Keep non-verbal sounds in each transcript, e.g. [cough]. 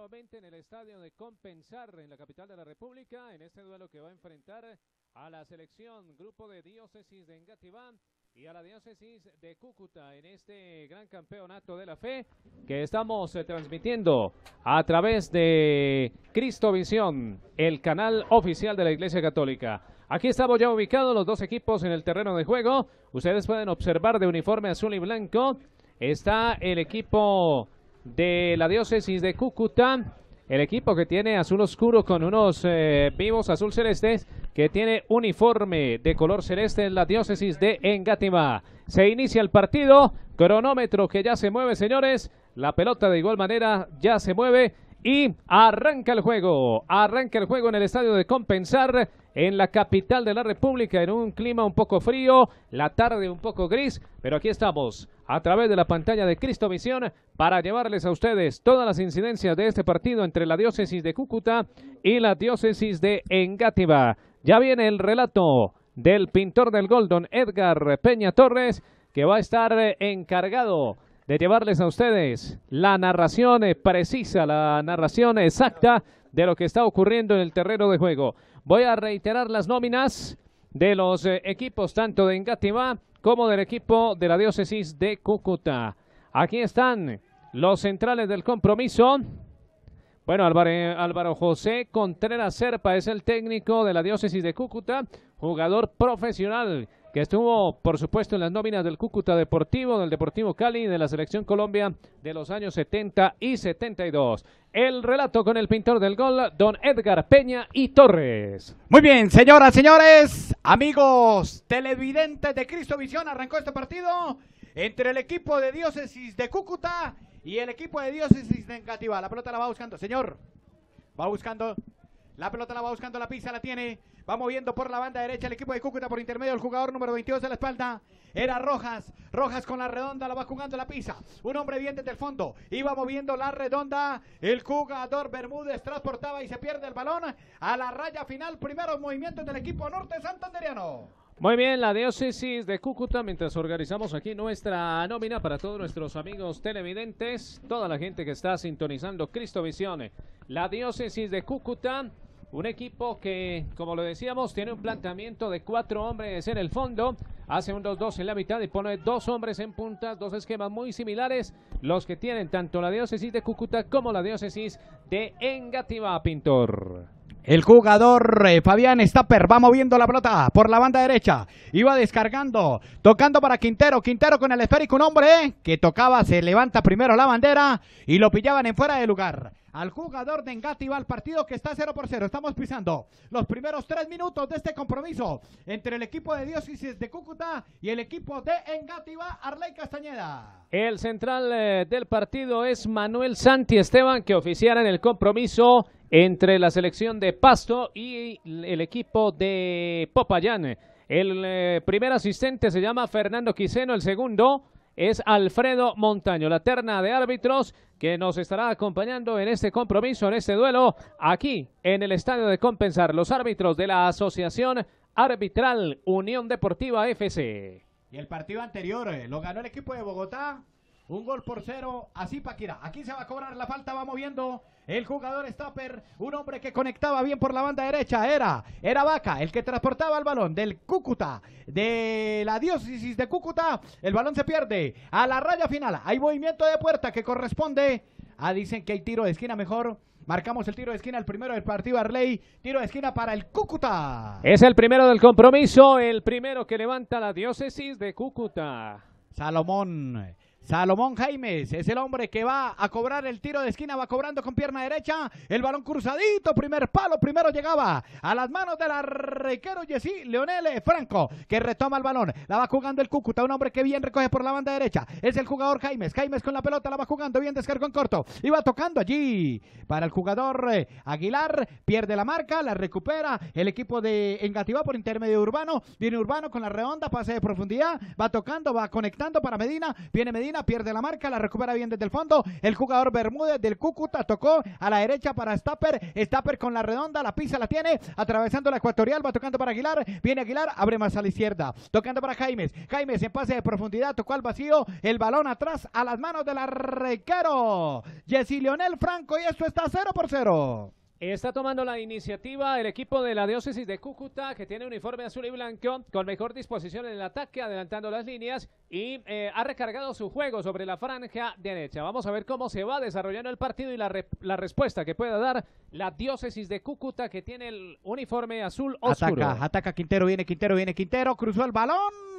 nuevamente en el estadio de Compensar, en la capital de la República, en este duelo que va a enfrentar a la selección grupo de diócesis de Engativán y a la diócesis de Cúcuta en este gran campeonato de la fe que estamos eh, transmitiendo a través de Cristovisión, el canal oficial de la Iglesia Católica. Aquí estamos ya ubicados los dos equipos en el terreno de juego. Ustedes pueden observar de uniforme azul y blanco está el equipo de la diócesis de Cucután El equipo que tiene azul oscuro con unos eh, vivos azul celestes que tiene uniforme de color celeste en la diócesis de Engativá. Se inicia el partido, cronómetro que ya se mueve, señores. La pelota de igual manera ya se mueve y arranca el juego. Arranca el juego en el estadio de Compensar en la capital de la República en un clima un poco frío, la tarde un poco gris, pero aquí estamos a través de la pantalla de Cristo Visión para llevarles a ustedes todas las incidencias de este partido entre la diócesis de Cúcuta y la diócesis de Engativá. Ya viene el relato del pintor del Golden, Edgar Peña Torres que va a estar encargado de llevarles a ustedes la narración eh, precisa, la narración exacta de lo que está ocurriendo en el terreno de juego. Voy a reiterar las nóminas de los eh, equipos tanto de Engativá como del equipo de la diócesis de Cúcuta. Aquí están los centrales del compromiso. Bueno, Álvaro, Álvaro, José Contreras Serpa es el técnico de la diócesis de Cúcuta, jugador profesional que estuvo, por supuesto, en las nóminas del Cúcuta Deportivo, del Deportivo Cali, de la Selección Colombia de los años 70 y 72. El relato con el pintor del gol, don Edgar Peña y Torres. Muy bien, señoras, señores, amigos televidentes de Cristo Visión, arrancó este partido entre el equipo de diócesis de Cúcuta y el equipo de diócesis de Engativá. La pelota la va buscando, señor. Va buscando la pelota la va buscando la pizza, la tiene. Va moviendo por la banda derecha el equipo de Cúcuta por intermedio del jugador número 22 de la espalda. Era Rojas. Rojas con la redonda la va jugando la pizza. Un hombre bien desde el fondo. Iba moviendo la redonda. El jugador Bermúdez transportaba y se pierde el balón a la raya final. Primeros movimientos del equipo norte santanderiano. Muy bien, la diócesis de Cúcuta, mientras organizamos aquí nuestra nómina para todos nuestros amigos televidentes, toda la gente que está sintonizando Cristo Visiones. La diócesis de Cúcuta un equipo que, como lo decíamos, tiene un planteamiento de cuatro hombres en el fondo. Hace un 2-2 en la mitad y pone dos hombres en puntas, dos esquemas muy similares, los que tienen tanto la diócesis de Cúcuta como la diócesis de Engativá, Pintor. El jugador eh, Fabián Stapper va moviendo la pelota por la banda derecha. Iba descargando, tocando para Quintero. Quintero con el esférico, un hombre que tocaba, se levanta primero la bandera y lo pillaban en fuera de lugar al jugador de Engativá, el al partido que está 0 por 0. Estamos pisando los primeros tres minutos de este compromiso entre el equipo de Diócesis de Cúcuta y el equipo de Engativá, Arley Castañeda. El central eh, del partido es Manuel Santi Esteban, que oficiará en el compromiso entre la selección de Pasto y el equipo de Popayán. El eh, primer asistente se llama Fernando Quiseno, el segundo es Alfredo Montaño, la terna de árbitros que nos estará acompañando en este compromiso, en este duelo, aquí en el Estadio de Compensar, los árbitros de la Asociación Arbitral Unión Deportiva FC. Y el partido anterior eh, lo ganó el equipo de Bogotá un gol por cero, así Paquira. Aquí se va a cobrar la falta, va moviendo el jugador Stapper. Un hombre que conectaba bien por la banda derecha. Era, era Vaca, el que transportaba el balón del Cúcuta, de la diócesis de Cúcuta. El balón se pierde a la raya final. Hay movimiento de puerta que corresponde a, ah, dicen que hay tiro de esquina mejor. Marcamos el tiro de esquina, el primero del partido Arley. Tiro de esquina para el Cúcuta. Es el primero del compromiso, el primero que levanta la diócesis de Cúcuta. Salomón Salomón Jaimes es el hombre que va a cobrar el tiro de esquina, va cobrando con pierna derecha, el balón cruzadito, primer palo, primero llegaba a las manos del arrequero Jessy Leonel Franco, que retoma el balón, la va jugando el Cúcuta, un hombre que bien recoge por la banda derecha, es el jugador Jaimes, Jaimes con la pelota, la va jugando, bien Descarga en corto, y va tocando allí para el jugador eh, Aguilar, pierde la marca, la recupera el equipo de Engativá por intermedio Urbano, viene Urbano con la redonda, pase de profundidad, va tocando, va conectando para Medina, viene Medina, pierde la marca, la recupera bien desde el fondo. El jugador Bermúdez del Cúcuta tocó a la derecha para Stapper. Stapper con la redonda, la pisa la tiene, atravesando la ecuatorial, va tocando para Aguilar. Viene Aguilar, abre más a la izquierda, tocando para Jaimes. Jaimes en pase de profundidad, tocó al vacío, el balón atrás a las manos del arrequero Jessy Lionel Franco, y esto está 0 por 0. Está tomando la iniciativa el equipo de la diócesis de Cúcuta, que tiene uniforme azul y blanco, con mejor disposición en el ataque, adelantando las líneas y eh, ha recargado su juego sobre la franja derecha. Vamos a ver cómo se va desarrollando el partido y la, la respuesta que pueda dar la diócesis de Cúcuta, que tiene el uniforme azul oscuro. Ataca, ataca Quintero, viene Quintero, viene Quintero, cruzó el balón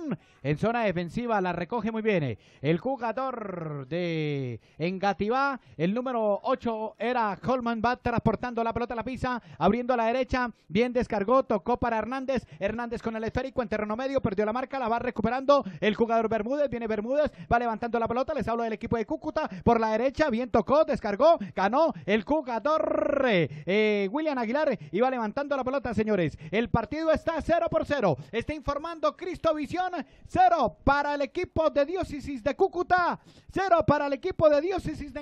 en zona defensiva, la recoge muy bien eh. el jugador de Engativá, el número 8 era Holman, va transportando la pelota a la pisa, abriendo la derecha, bien descargó, tocó para Hernández, Hernández con el esférico en terreno medio, perdió la marca, la va recuperando el jugador Bermúdez, viene Bermúdez, va levantando la pelota, les hablo del equipo de Cúcuta, por la derecha, bien tocó, descargó, ganó el jugador eh, eh, William Aguilar, y va levantando la pelota, señores, el partido está 0 por 0, está informando Cristo Visión, cero para el equipo de Diócesis de Cúcuta, cero para el equipo de Diócesis de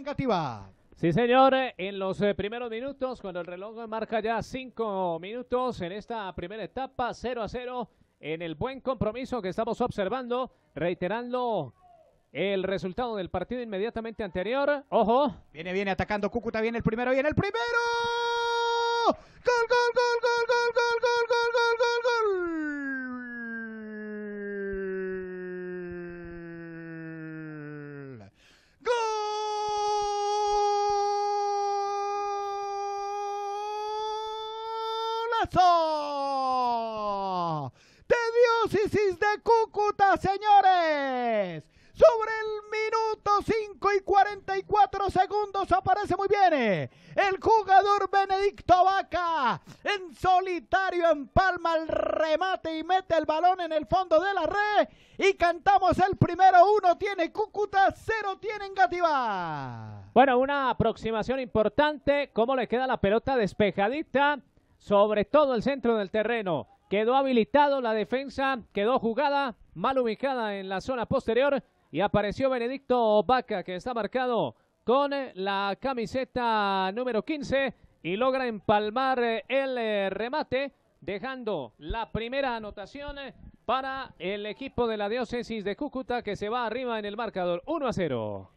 Sí, señor, en los primeros minutos, cuando el reloj marca ya cinco minutos en esta primera etapa, cero a cero en el buen compromiso que estamos observando, reiterando el resultado del partido inmediatamente anterior. ¡Ojo! Viene, viene atacando Cúcuta, viene el primero, viene el primero. ¡Gol, gol, gol, gol, gol, gol, gol! aproximación importante. ¿Cómo le queda la pelota despejadita? Sobre todo el centro del terreno. Quedó habilitado la defensa, quedó jugada, mal ubicada en la zona posterior. Y apareció Benedicto Vaca, que está marcado con la camiseta número 15 y logra empalmar el eh, remate, dejando la primera anotación para el equipo de la diócesis de Cúcuta que se va arriba en el marcador 1 a 0.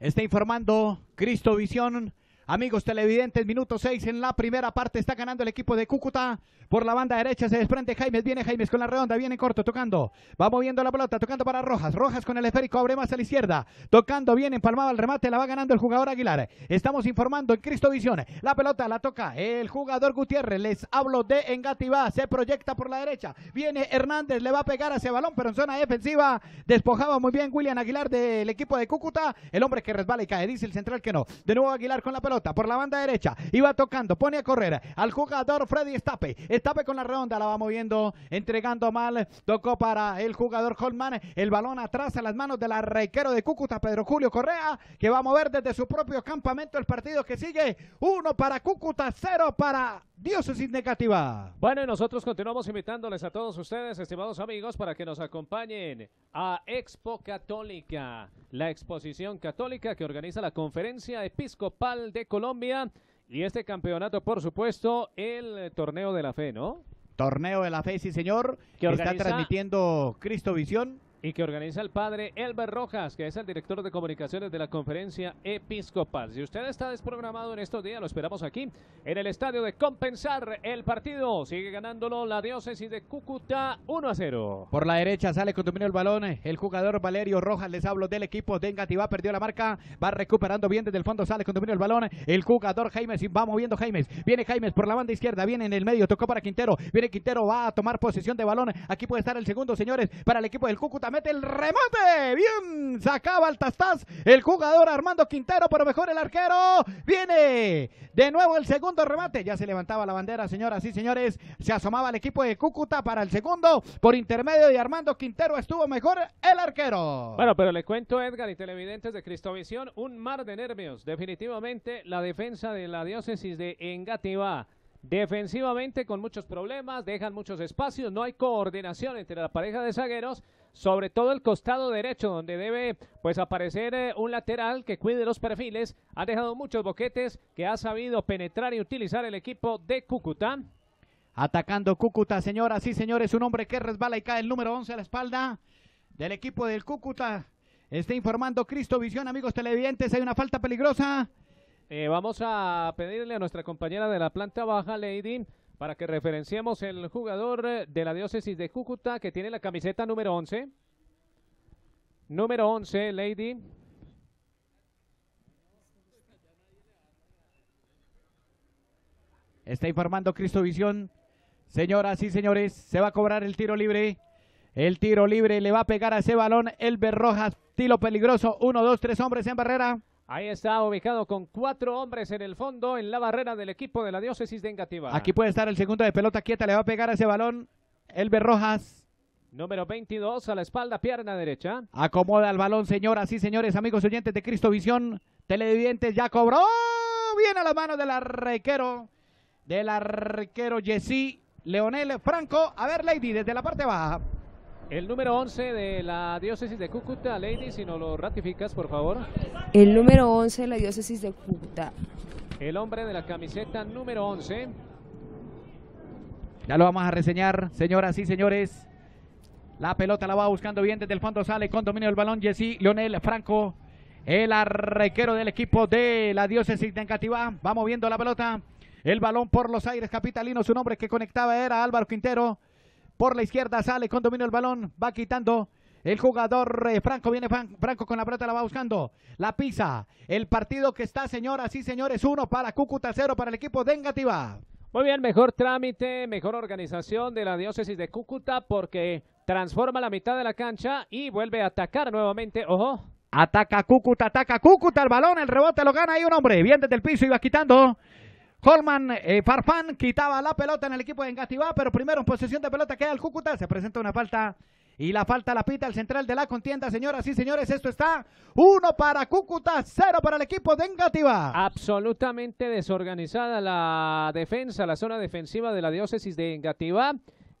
Está informando Cristo Visión Amigos televidentes, minuto 6 en la primera parte. Está ganando el equipo de Cúcuta. Por la banda derecha se desprende Jaimes. Viene Jaimes con la redonda. Viene corto tocando. Va moviendo la pelota. Tocando para Rojas. Rojas con el esférico. Abre más a la izquierda. Tocando. bien empalmaba el remate. La va ganando el jugador Aguilar. Estamos informando en Cristo Visión. La pelota la toca el jugador Gutiérrez. Les hablo de Engativá. Se proyecta por la derecha. Viene Hernández. Le va a pegar a ese balón. Pero en zona defensiva. Despojaba muy bien William Aguilar del equipo de Cúcuta. El hombre que resbala y cae. Dice el central que no. De nuevo Aguilar con la pelota por la banda derecha. Iba tocando, pone a correr al jugador Freddy Estape. Estape con la redonda, la va moviendo, entregando mal. Tocó para el jugador Holman. El balón atrás a las manos del arrequero de Cúcuta, Pedro Julio Correa, que va a mover desde su propio campamento el partido que sigue. Uno para Cúcuta, cero para Dios Diócesis Negativa. Bueno, y nosotros continuamos invitándoles a todos ustedes, estimados amigos, para que nos acompañen a Expo Católica, la exposición católica que organiza la Conferencia Episcopal de Colombia y este campeonato, por supuesto, el eh, torneo de la fe, ¿no? Torneo de la fe, sí señor. Que organiza... Está transmitiendo Cristo Visión y que organiza el padre Elber Rojas, que es el director de comunicaciones de la conferencia episcopal. Si usted está desprogramado en estos días, lo esperamos aquí en el estadio de Compensar. El partido sigue ganándolo la diócesis de Cúcuta 1 a 0. Por la derecha sale con dominio el balón el jugador Valerio Rojas. Les hablo del equipo de perdió la marca, va recuperando bien desde el fondo, sale con dominio el balón el jugador Jaime. va moviendo Jaimes. Viene Jaimes por la banda izquierda, viene en el medio, tocó para Quintero. Viene Quintero, va a tomar posesión de balón. Aquí puede estar el segundo, señores, para el equipo del Cúcuta mete el remate. Bien, sacaba el tastaz el jugador Armando Quintero, pero mejor el arquero. Viene de nuevo el segundo remate. Ya se levantaba la bandera, señoras y señores. Se asomaba el equipo de Cúcuta para el segundo. Por intermedio de Armando Quintero estuvo mejor el arquero. Bueno, pero le cuento, Edgar y televidentes de Cristovisión, un mar de nervios. Definitivamente la defensa de la diócesis de Engativá defensivamente con muchos problemas, dejan muchos espacios, no hay coordinación entre la pareja de zagueros sobre todo el costado derecho, donde debe pues aparecer eh, un lateral que cuide los perfiles. Ha dejado muchos boquetes que ha sabido penetrar y utilizar el equipo de Cúcuta. Atacando Cúcuta, señoras y señores, un hombre que resbala y cae el número 11 a la espalda del equipo del Cúcuta. Está informando Cristo Visión, amigos televidentes, hay una falta peligrosa. Eh, vamos a pedirle a nuestra compañera de la planta baja, Lady, para que referenciemos el jugador eh, de la diócesis de Cúcuta que tiene la camiseta número 11. Número 11, Lady. Está informando Cristovisión. Señoras y señores, se va a cobrar el tiro libre. El tiro libre le va a pegar a ese balón Elber Rojas. Tiro peligroso. Uno, dos, tres hombres en barrera. Ahí está ubicado con cuatro hombres en el fondo, en la barrera del equipo de la diócesis de Engativá. Aquí puede estar el segundo de pelota quieta, le va a pegar ese balón Elber Rojas. Número 22 a la espalda, pierna derecha. Acomoda el balón, señoras y señores, amigos oyentes de Cristo Visión. televidentes, ya cobró. viene a las manos del arrequero, del arquero Jessy Leonel Franco. A ver, Lady, desde la parte baja. El número 11 de la diócesis de Cúcuta, Lady, si no lo ratificas, por favor. El número 11 de la diócesis de Cúcuta. El hombre de la camiseta número 11. Ya lo vamos a reseñar, señoras y señores. La pelota la va buscando bien desde el fondo, sale con dominio el balón Jesse Lionel Franco, el arrequero del equipo de la diócesis de Encativá. Va moviendo la pelota, el balón por los aires capitalinos, su nombre que conectaba era Álvaro Quintero. Por la izquierda sale con dominio el balón. Va quitando el jugador eh, Franco viene Franco con la pelota, la va buscando. La pisa. El partido que está, señoras y señores, uno para Cúcuta, cero para el equipo de Engativá. Muy bien, mejor trámite, mejor organización de la diócesis de Cúcuta porque transforma la mitad de la cancha y vuelve a atacar nuevamente. Ojo. Ataca Cúcuta, ataca Cúcuta, el balón, el rebote lo gana ahí un hombre. viene desde el piso, y va quitando. Holman eh, Farfán quitaba la pelota en el equipo de Engativá, pero primero en posesión de pelota queda el Cúcuta. Se presenta una falta y la falta la pita el central de la contienda, señoras y señores. Esto está uno para Cúcuta, cero para el equipo de Engativá. Absolutamente desorganizada la defensa, la zona defensiva de la diócesis de Engativá,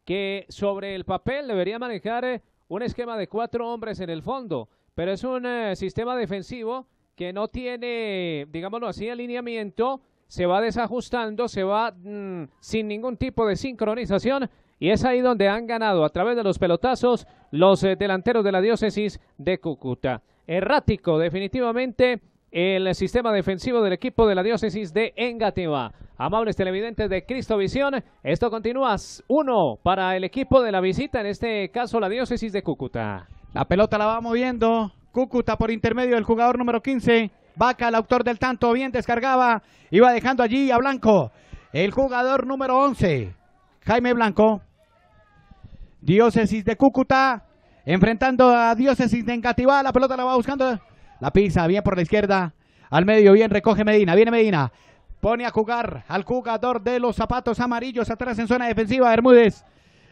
que sobre el papel debería manejar eh, un esquema de cuatro hombres en el fondo, pero es un eh, sistema defensivo que no tiene, digámoslo así, alineamiento se va desajustando, se va mm, sin ningún tipo de sincronización y es ahí donde han ganado a través de los pelotazos los eh, delanteros de la diócesis de Cúcuta. Errático definitivamente el sistema defensivo del equipo de la diócesis de Engativá. Amables televidentes de Cristovisión, esto continúa uno para el equipo de la visita, en este caso la diócesis de Cúcuta. La pelota la va moviendo Cúcuta por intermedio del jugador número 15, Baca, el autor del tanto, bien descargaba. Iba dejando allí a Blanco. El jugador número 11, Jaime Blanco. Diócesis de Cúcuta. Enfrentando a Diócesis de Engativá. La pelota la va buscando. La pisa bien por la izquierda. Al medio, bien recoge Medina. Viene Medina. Pone a jugar al jugador de los zapatos amarillos. Atrás en zona defensiva, Bermúdez.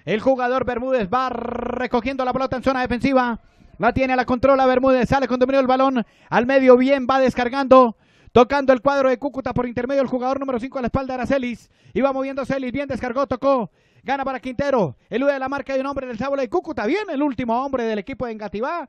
El jugador Bermúdez va recogiendo la pelota en zona defensiva. La tiene a la controla Bermúdez. Sale con dominio el balón. Al medio bien. Va descargando. Tocando el cuadro de Cúcuta por intermedio el jugador número 5 a la espalda Aracelis. Iba moviendo Celis. Bien descargó. Tocó. Gana para Quintero. Elude de la marca de un hombre del Sábado de Cúcuta. Bien el último hombre del equipo de Engativá.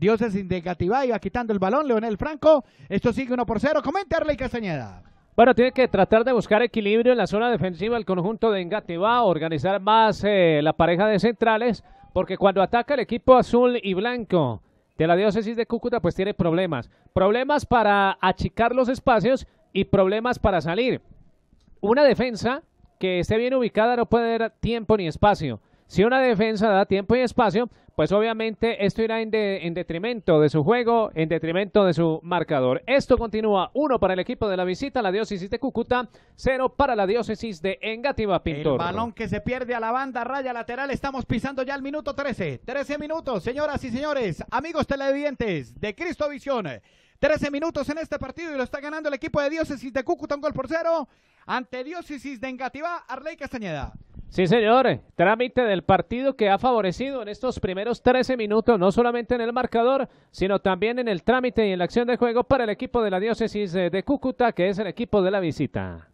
es de Engativá iba quitando el balón. Leonel Franco. Esto sigue 1 por 0. Comenta Arley Castañeda. Bueno, tiene que tratar de buscar equilibrio en la zona defensiva el conjunto de Engativá, organizar más eh, la pareja de centrales porque cuando ataca el equipo azul y blanco de la diócesis de Cúcuta, pues tiene problemas. Problemas para achicar los espacios y problemas para salir. Una defensa que esté bien ubicada no puede dar tiempo ni espacio. Si una defensa da tiempo y espacio, pues obviamente esto irá en, en, detrimento de su juego, en detrimento de su marcador. Esto continúa uno para el equipo de la visita, la diócesis de Cúcuta, cero para la diócesis de Engativá Pintor. El balón que se pierde a la banda, raya lateral, estamos pisando ya el minuto 13. 13 minutos, señoras y señores, amigos televidentes de Cristo Visión. 13 minutos en este partido y lo está ganando el equipo de diócesis de Cúcuta, un gol por cero, ante diócesis de Engativá, Arley Castañeda. Sí, señor. Trámite del partido que ha favorecido en estos primeros 13 minutos, no solamente en el marcador, sino también en el trámite y en la acción de juego para el equipo de la diócesis de Cúcuta, que es el equipo de la visita.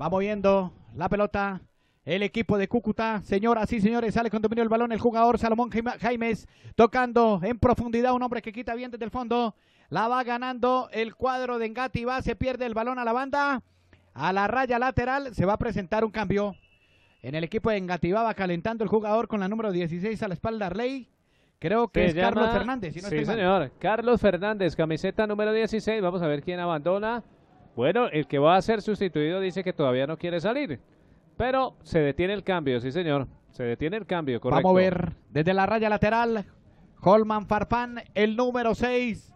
Va moviendo la pelota el equipo de Cúcuta. Señoras y señores, sale con dominio el balón el jugador Salomón Jaimes, tocando en profundidad, un hombre que quita bien desde el fondo. La va ganando el cuadro de Engati, se pierde el balón a la banda. A la raya lateral se va a presentar un cambio. En el equipo de Engativaba calentando el jugador con la número 16 a la espalda Arley. Creo que es Carlos Fernández. sí, señor. Carlos Fernández, camiseta número 16. Vamos a ver quién abandona. Bueno, el que va a ser sustituido dice que todavía no quiere salir. Pero se detiene el cambio, sí, señor. Se detiene el cambio, correcto. Vamos a ver desde la raya lateral. Holman Farfán, el número 6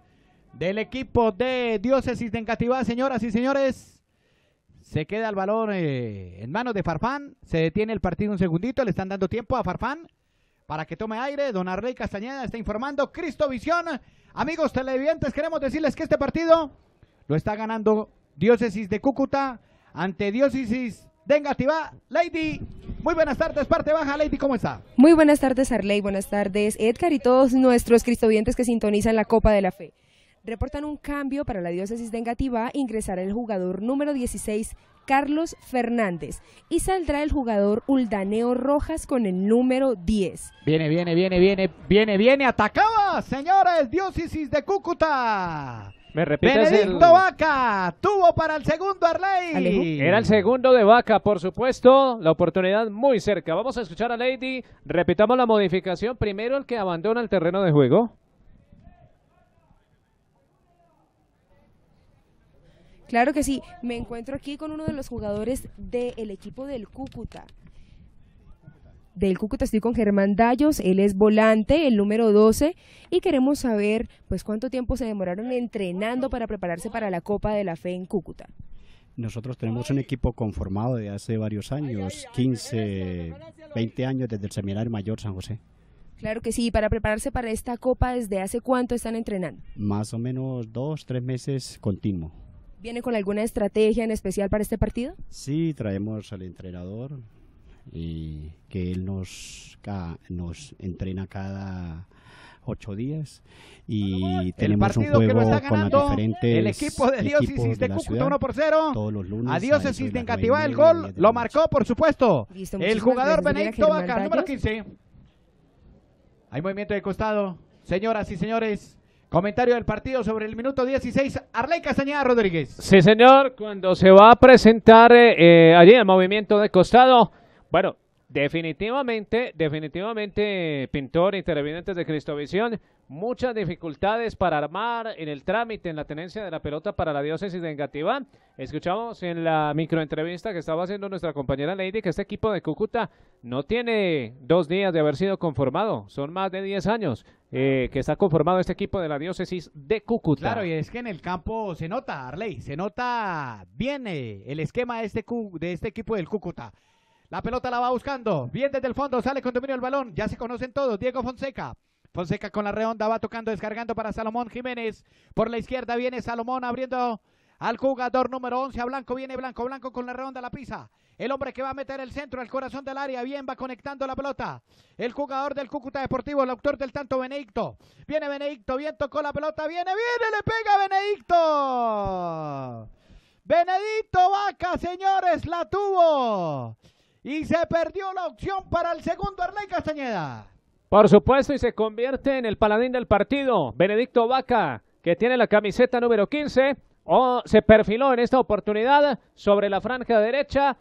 del equipo de Diócesis de Engativá, señoras y señores. Se queda el balón eh, en manos de Farfán. Se detiene el partido un segundito. Le están dando tiempo a Farfán para que tome aire. Don Arley Castañeda está informando. Cristovisión. Amigos televidentes, queremos decirles que este partido lo está ganando Diócesis de Cúcuta ante Diócesis de Engativá. Lady, muy buenas tardes, parte baja. Lady, ¿cómo está? Muy buenas tardes, Arley. Buenas tardes, Edgar y todos nuestros cristovientes que sintonizan la Copa de la Fe reportan un cambio para la diócesis de Engativá, ingresará el jugador número 16, Carlos Fernández, y saldrá el jugador Uldaneo Rojas con el número 10. Viene, viene, viene, viene, viene, viene, atacaba, señores, diócesis de Cúcuta. Me repite Benedicto Vaca tuvo para el segundo Arley. Era el segundo de Vaca, por supuesto. La oportunidad muy cerca. Vamos a escuchar a Lady. Repitamos la modificación. Primero el que abandona el terreno de juego. Claro que sí. Me encuentro aquí con uno de los jugadores del equipo del Cúcuta. Del Cúcuta estoy con Germán Dayos, él es volante, el número 12, y queremos saber pues cuánto tiempo se demoraron entrenando para prepararse para la Copa de la Fe en Cúcuta. Nosotros tenemos un equipo conformado de hace varios años, 15, 20 años desde el Seminario Mayor San José. Claro que sí, para prepararse para esta copa, ¿desde hace cuánto están entrenando? Más o menos dos, tres meses continuo. ¿Viene con alguna estrategia en especial para este partido? Sí, traemos al entrenador y que él nos, nos entrena cada ocho días y tenemos un juego con los diferentes el equipo de Diócesis de, Cúcuta 1 por 0 todos los lunes a Diócesis de Engativá el gol lo marcó por supuesto el jugador Benedicto Vaca número 15 hay movimiento de costado señoras y señores Comentario del partido sobre el minuto 16, Arley Castañeda Rodríguez. Sí, señor, cuando se va a presentar eh, eh, allí el movimiento de costado, bueno, Definitivamente, definitivamente, pintor, intervinientes de Cristovisión, muchas dificultades para armar en el trámite, en la tenencia de la pelota para la diócesis de Engativá. Escuchamos en la microentrevista que estaba haciendo nuestra compañera Lady que este equipo de Cúcuta no tiene dos días de haber sido conformado, son más de 10 años eh, que está conformado este equipo de la diócesis de Cúcuta. Claro, y es que en el campo se nota, Arley, se nota bien eh, el esquema de este, de este equipo del Cúcuta. La pelota la va buscando. Bien desde el fondo. Sale con dominio el balón. Ya se conocen todos. Diego Fonseca. Fonseca con la redonda. Va tocando, descargando para Salomón Jiménez. Por la izquierda viene Salomón abriendo al jugador número 11. A Blanco viene Blanco. Blanco con la redonda la pisa. El hombre que va a meter el centro al corazón del área. Bien, va conectando la pelota. El jugador del Cúcuta Deportivo, el autor del tanto, Benedicto. Viene Benedicto. Bien tocó la pelota. Viene, viene. Le pega Benedicto. Benedicto Vaca, señores. La tuvo y se perdió la opción para el segundo Arley Castañeda. Por supuesto, y se convierte en el paladín del partido. Benedicto Vaca, que tiene la camiseta número 15, o se perfiló en esta oportunidad sobre la franja derecha.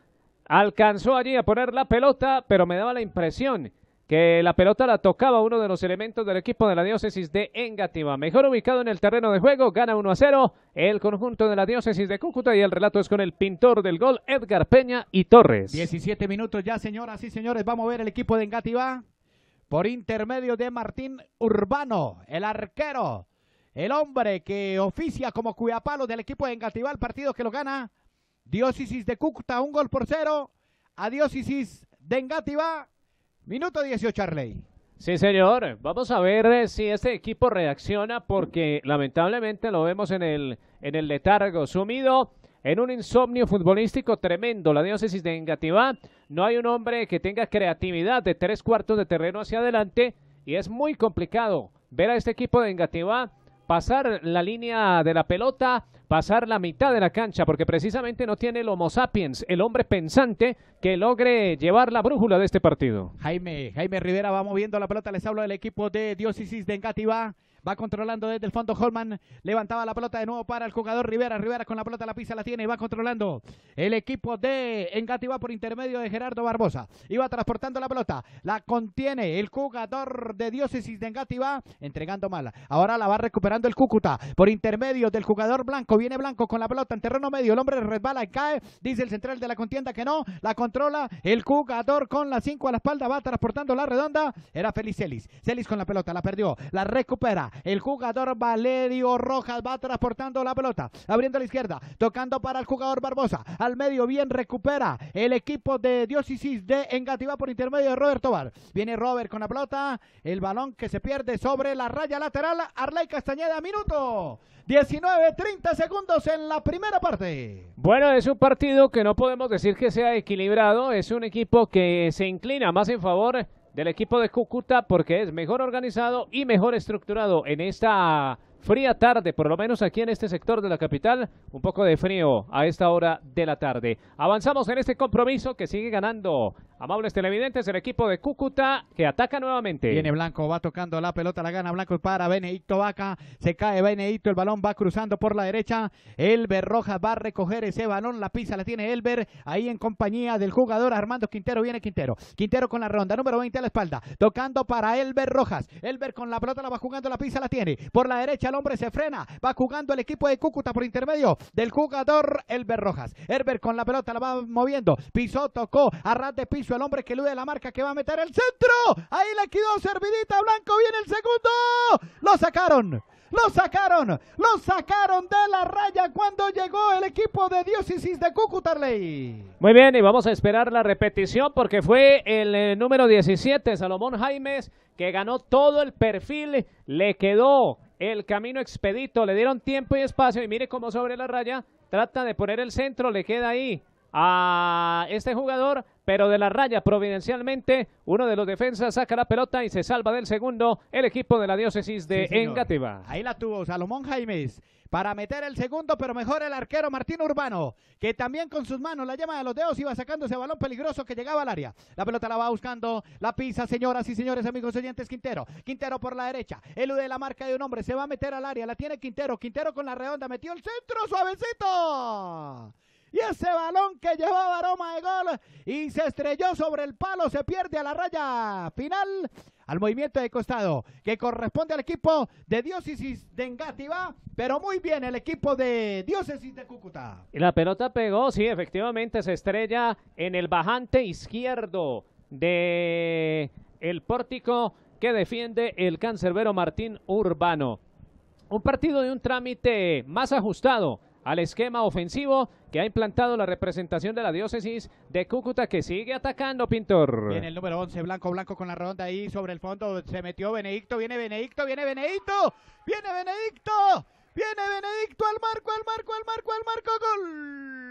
Alcanzó allí a poner la pelota, pero me daba la impresión que la pelota la tocaba uno de los elementos del equipo de la diócesis de Engativá. Mejor ubicado en el terreno de juego, gana 1 a 0 el conjunto de la diócesis de Cúcuta y el relato es con el pintor del gol, Edgar Peña y Torres. 17 minutos ya, señoras y señores, vamos a ver el equipo de Engativá por intermedio de Martín Urbano, el arquero, el hombre que oficia como cuyapalo del equipo de Engativá, el partido que lo gana diócesis de Cúcuta, un gol por cero a diócesis de Engativá Minuto 18, Arley. Sí, señor. Vamos a ver eh, si este equipo reacciona porque lamentablemente lo vemos en el, en el letargo, sumido en un insomnio futbolístico tremendo. La diócesis de Engativá, no hay un hombre que tenga creatividad de tres cuartos de terreno hacia adelante y es muy complicado ver a este equipo de Engativá pasar la línea de la pelota, pasar la mitad de la cancha, porque precisamente no tiene el Homo sapiens, el hombre pensante que logre llevar la brújula de este partido. Jaime, Jaime Rivera va moviendo la pelota, les hablo del equipo de Diócesis de Engativá. Va controlando desde el fondo Holman. Levantaba la pelota de nuevo para el jugador Rivera. Rivera con la pelota, la pisa, la tiene y va controlando el equipo de Engati. por intermedio de Gerardo Barbosa. Iba transportando la pelota. La contiene el jugador de Diócesis de Engati. entregando mala. Ahora la va recuperando el Cúcuta. Por intermedio del jugador Blanco. Viene Blanco con la pelota en terreno medio. El hombre resbala y cae. Dice el central de la contienda que no. La controla el jugador con la 5 a la espalda. Va transportando la redonda. Era Feliz Celis. Celis con la pelota. La perdió. La recupera. El jugador Valerio Rojas va transportando la pelota, abriendo la izquierda, tocando para el jugador Barbosa. Al medio bien recupera el equipo de Diócesis de Engativá por intermedio de Robert Tobar. Viene Robert con la pelota, el balón que se pierde sobre la raya lateral. Arlay Castañeda, minuto 19, 30 segundos en la primera parte. Bueno, es un partido que no podemos decir que sea equilibrado, es un equipo que se inclina más en favor del equipo de Cúcuta porque es mejor organizado y mejor estructurado en esta fría tarde, por lo menos aquí en este sector de la capital, un poco de frío a esta hora de la tarde. Avanzamos en este compromiso que sigue ganando Amables televidentes, el equipo de Cúcuta que ataca nuevamente. Viene Blanco, va tocando la pelota, la gana Blanco para Benedicto Vaca. Se cae Benedicto, el balón va cruzando por la derecha. Elber Rojas va a recoger ese balón, la pisa la tiene Elber. Ahí en compañía del jugador Armando Quintero, viene Quintero. Quintero con la ronda, número 20 a la espalda. Tocando para Elber Rojas. Elber con la pelota la va jugando, la pisa la tiene. Por la derecha el hombre se frena, va jugando el equipo de Cúcuta por intermedio del jugador Elber Rojas. Elber con la pelota la va moviendo. Pisó, tocó, arras de piso el hombre que elude la marca que va a meter el centro. Ahí le quedó servidita Blanco. Viene el segundo. Lo sacaron. Lo sacaron, lo sacaron de la raya cuando llegó el equipo de Diócesis de Ley. Muy bien, y vamos a esperar la repetición porque fue el eh, número 17, Salomón Jaimes, que ganó todo el perfil, le quedó el camino expedito, le dieron tiempo y espacio y mire cómo sobre la raya trata de poner el centro, le queda ahí a este jugador, pero de la raya providencialmente, uno de los defensas saca la pelota y se salva del segundo el equipo de la diócesis de Engatiba. Ahí la tuvo Salomón Jaimes para meter el segundo, pero mejor el arquero Martín Urbano, que también con sus manos, la llama de los dedos, iba sacando ese balón peligroso que llegaba al área. La pelota la va buscando, la pisa, señoras y señores, amigos oyentes, Quintero. Quintero por la derecha, elude la marca de un hombre, se va a meter al área, la tiene Quintero, Quintero con la redonda, metió el centro, suavecito y ese balón que llevaba aroma de gol y se estrelló sobre el palo, se pierde a la raya final al movimiento de costado que corresponde al equipo de Diócesis de Engativá, pero muy bien el equipo de Diócesis de Cúcuta. Y la pelota pegó, sí, efectivamente se estrella en el bajante izquierdo de el pórtico que defiende el cancerbero Martín Urbano. Un partido de un trámite más ajustado al esquema ofensivo que ha implantado la representación de la diócesis de Cúcuta que sigue atacando, Pintor. Viene el número 11, Blanco Blanco con la ronda ahí sobre el fondo, se metió Benedicto, viene Benedicto, viene Benedicto, viene Benedicto, viene Benedicto al marco, al marco, al marco, al marco, gol.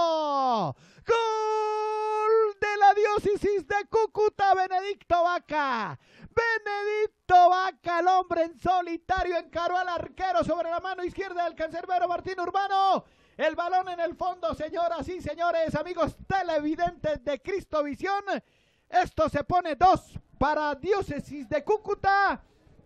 Gol de la diócesis de Cúcuta, Benedicto Vaca. Benedicto Vaca, el hombre en solitario, encaró al arquero sobre la mano izquierda del cancerbero Martín Urbano. El balón en el fondo, señoras y señores, amigos televidentes de Cristovisión. Esto se pone dos para Diócesis de Cúcuta,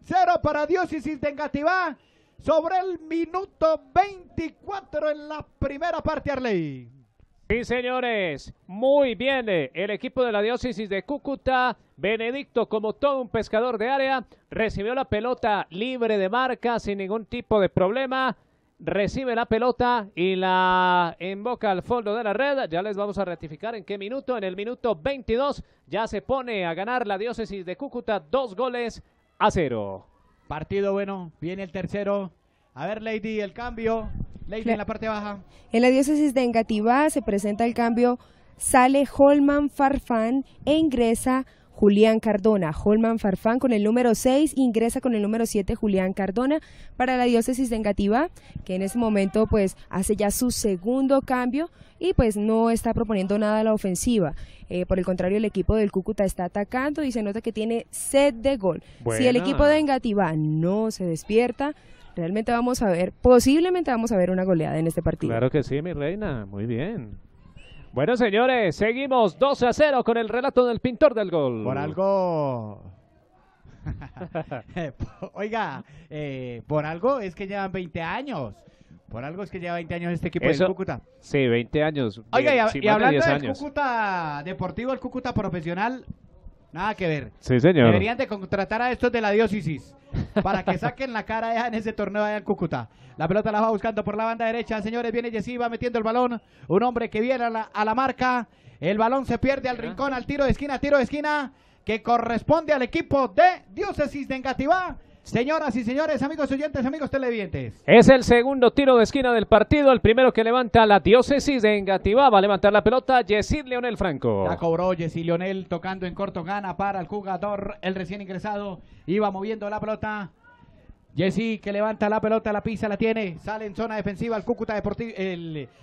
0 para Diócesis de Engativá. Sobre el minuto 24 en la primera parte, Arley. Sí, señores, muy bien. Eh, el equipo de la diócesis de Cúcuta, Benedicto, como todo un pescador de área, recibió la pelota libre de marca sin ningún tipo de problema. Recibe la pelota y la emboca al fondo de la red. Ya les vamos a ratificar en qué minuto. En el minuto 22 ya se pone a ganar la diócesis de Cúcuta dos goles a cero. Partido bueno, viene el tercero. A ver, Lady, el cambio. Lady, en la parte baja. En la diócesis de Engativá se presenta el cambio. Sale Holman Farfán e ingresa Julián Cardona. Holman Farfán con el número 6 ingresa con el número 7 Julián Cardona para la diócesis de Engativá, que en ese momento pues hace ya su segundo cambio y pues no está proponiendo nada a la ofensiva. Eh, por el contrario, el equipo del Cúcuta está atacando y se nota que tiene sed de gol. Si el equipo de Engativá no se despierta, Realmente vamos a ver, posiblemente vamos a ver una goleada en este partido. Claro que sí, mi reina, muy bien. Bueno, señores, seguimos 12 a 0 con el relato del pintor del gol. Por algo... [laughs] Oiga, eh, por algo es que llevan 20 años. Por algo es que lleva 20 años este equipo de Cúcuta. Sí, 20 años. Oiga, y, hablando del Cúcuta Deportivo, el Cúcuta Profesional, Nada que ver. Sí, señor. Deberían de contratar a estos de la diócesis para que saquen la cara en ese torneo allá en Cúcuta. La pelota la va buscando por la banda derecha, señores. Viene Yesí, va metiendo el balón. Un hombre que viene a la, a la marca. El balón se pierde al rincón, al tiro de esquina, tiro de esquina, que corresponde al equipo de Diócesis de Engativá. Señoras y señores, amigos oyentes, amigos televidentes. Es el segundo tiro de esquina del partido. El primero que levanta la diócesis de Engativá. Va a levantar la pelota Yesid Leonel Franco. La cobró Yesid Leonel tocando en corto gana para el jugador, el recién ingresado. Iba moviendo la pelota. Jesse que levanta la pelota, la pisa, la tiene, sale en zona defensiva el Cúcuta Deportivo,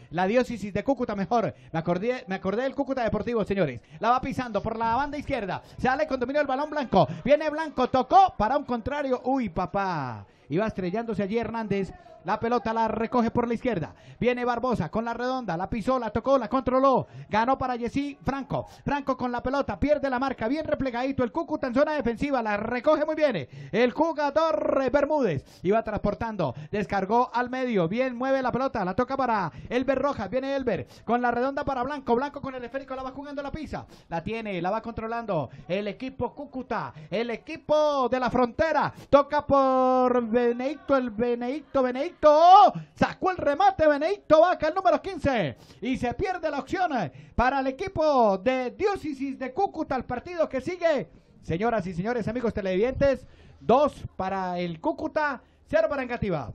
la diócesis de Cúcuta mejor. Me acordé, me acordé del Cúcuta Deportivo, señores. La va pisando por la banda izquierda, sale con dominio el balón blanco, viene blanco, tocó para un contrario. Uy, papá. y va estrellándose allí Hernández la pelota la recoge por la izquierda. Viene Barbosa con la redonda. La pisó, la tocó, la controló. Ganó para Jessy Franco. Franco con la pelota. Pierde la marca. Bien replegadito. El Cúcuta en zona defensiva. La recoge muy bien. El jugador Bermúdez. Iba transportando. Descargó al medio. Bien mueve la pelota. La toca para Elber Rojas. Viene Elber con la redonda para Blanco. Blanco con el esférico. La va jugando la pisa. La tiene. La va controlando el equipo Cúcuta. El equipo de la frontera. Toca por Benedicto. El Benedicto. Benedicto. Benedicto. Sacó el remate Benedicto Vaca, el número 15. Y se pierde la opción eh, para el equipo de Diócesis de Cúcuta. El partido que sigue, señoras y señores, amigos televidentes, dos para el Cúcuta, cero para Engativá.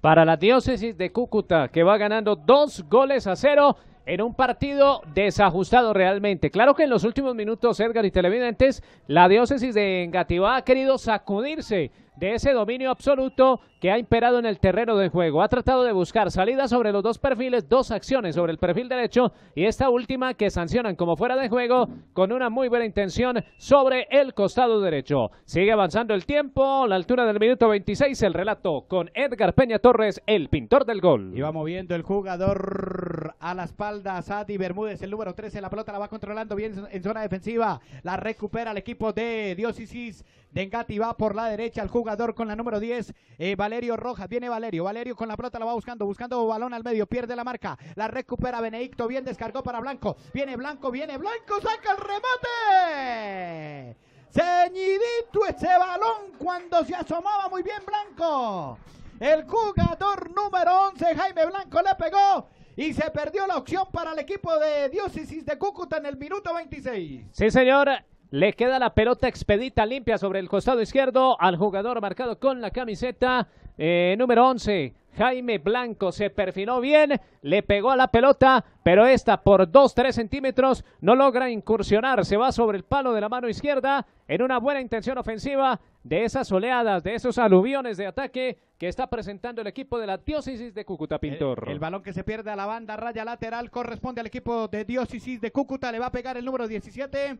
Para la Diócesis de Cúcuta, que va ganando dos goles a cero en un partido desajustado realmente. Claro que en los últimos minutos, Edgar y televidentes, la diócesis de Engativá ha querido sacudirse de ese dominio absoluto que ha imperado en el terreno de juego. Ha tratado de buscar salidas sobre los dos perfiles, dos acciones sobre el perfil derecho y esta última que sancionan como fuera de juego con una muy buena intención sobre el costado derecho. Sigue avanzando el tiempo, la altura del minuto 26, el relato con Edgar Peña Torres, el pintor del gol. Y va moviendo el jugador a la espalda, Sadi Bermúdez, el número 13, la pelota la va controlando bien en zona defensiva, la recupera el equipo de Diócesis, Dengati va por la derecha, al jugador jugador con la número 10, eh, Valerio Rojas. Viene Valerio, Valerio con la pelota la va buscando, buscando balón al medio, pierde la marca, la recupera Benedicto, bien descargó para Blanco, viene Blanco, viene Blanco, saca el remate. Ceñidito ese balón cuando se asomaba muy bien Blanco. El jugador número 11, Jaime Blanco, le pegó y se perdió la opción para el equipo de Diócesis de Cúcuta en el minuto 26. Sí, señor. Le queda la pelota expedita, limpia sobre el costado izquierdo al jugador marcado con la camiseta eh, número 11. Jaime Blanco se perfiló bien, le pegó a la pelota, pero esta por 2-3 centímetros no logra incursionar. Se va sobre el palo de la mano izquierda en una buena intención ofensiva de esas oleadas, de esos aluviones de ataque que está presentando el equipo de la Diócesis de Cúcuta, Pintor. El, el, balón que se pierde a la banda raya lateral corresponde al equipo de Diócesis de Cúcuta. Le va a pegar el número 17.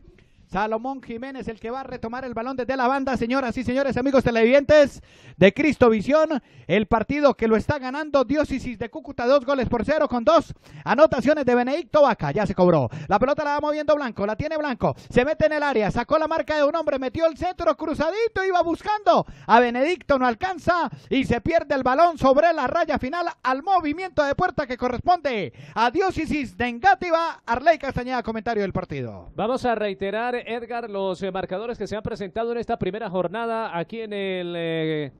Salomón Jiménez, el que va a retomar el balón desde la banda, señoras y señores, amigos televidentes de Cristovisión. El partido que lo está ganando Diócesis de Cúcuta, dos goles por cero con dos anotaciones de Benedicto Vaca. Ya se cobró. La pelota la va moviendo Blanco, la tiene Blanco, se mete en el área, sacó la marca de un hombre, metió el centro cruzadito, iba buscando a Benedicto, no alcanza y se pierde el balón sobre la raya final al movimiento de puerta que corresponde a Diócesis de Engativa. Arley Castañeda, comentario del partido. Vamos a reiterar Edgar, los eh, marcadores que se han presentado en esta primera jornada aquí en el eh,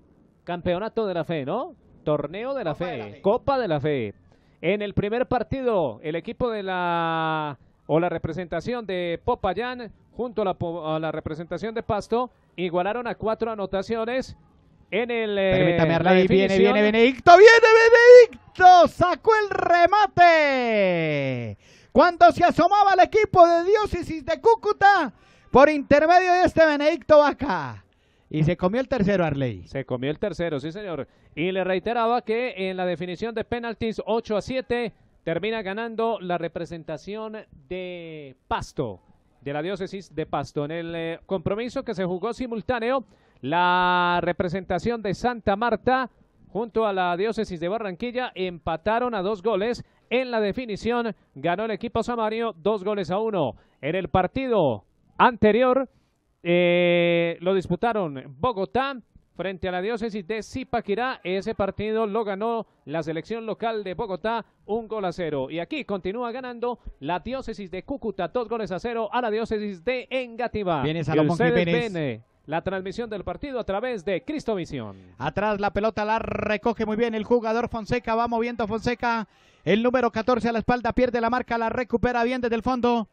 Campeonato de la Fe, ¿no? Torneo de la, fe, Copa de la Fe. En el primer partido, el equipo de la o la representación de Popayán junto a la, representación de Pasto igualaron a cuatro anotaciones en el... Eh, Permítame, viene, viene Benedicto, viene Benedicto, sacó el remate. Cuando se asomaba el equipo de diócesis de Cúcuta por intermedio de este Benedicto Vaca. Y se comió el tercero, Arley. Se comió el tercero, sí, señor. Y le reiteraba que en la definición de penaltis 8 a 7 termina ganando la representación de Pasto, de la diócesis de Pasto. En el eh, compromiso que se jugó simultáneo, la representación de Santa Marta junto a la diócesis de Barranquilla empataron a dos goles en la definición ganó el equipo samario dos goles a uno. En el partido anterior eh, lo disputaron Bogotá frente a la diócesis de Zipaquirá. Ese partido lo ganó la selección local de Bogotá, un gol a cero. Y aquí continúa ganando la diócesis de Cúcuta, dos goles a cero a la diócesis de Engativá. Viene Salomón eh, La transmisión del partido a través de Cristovisión. Atrás la pelota la recoge muy bien el jugador Fonseca, va moviendo Fonseca el número 14 a la espalda pierde la marca, la recupera bien desde el fondo.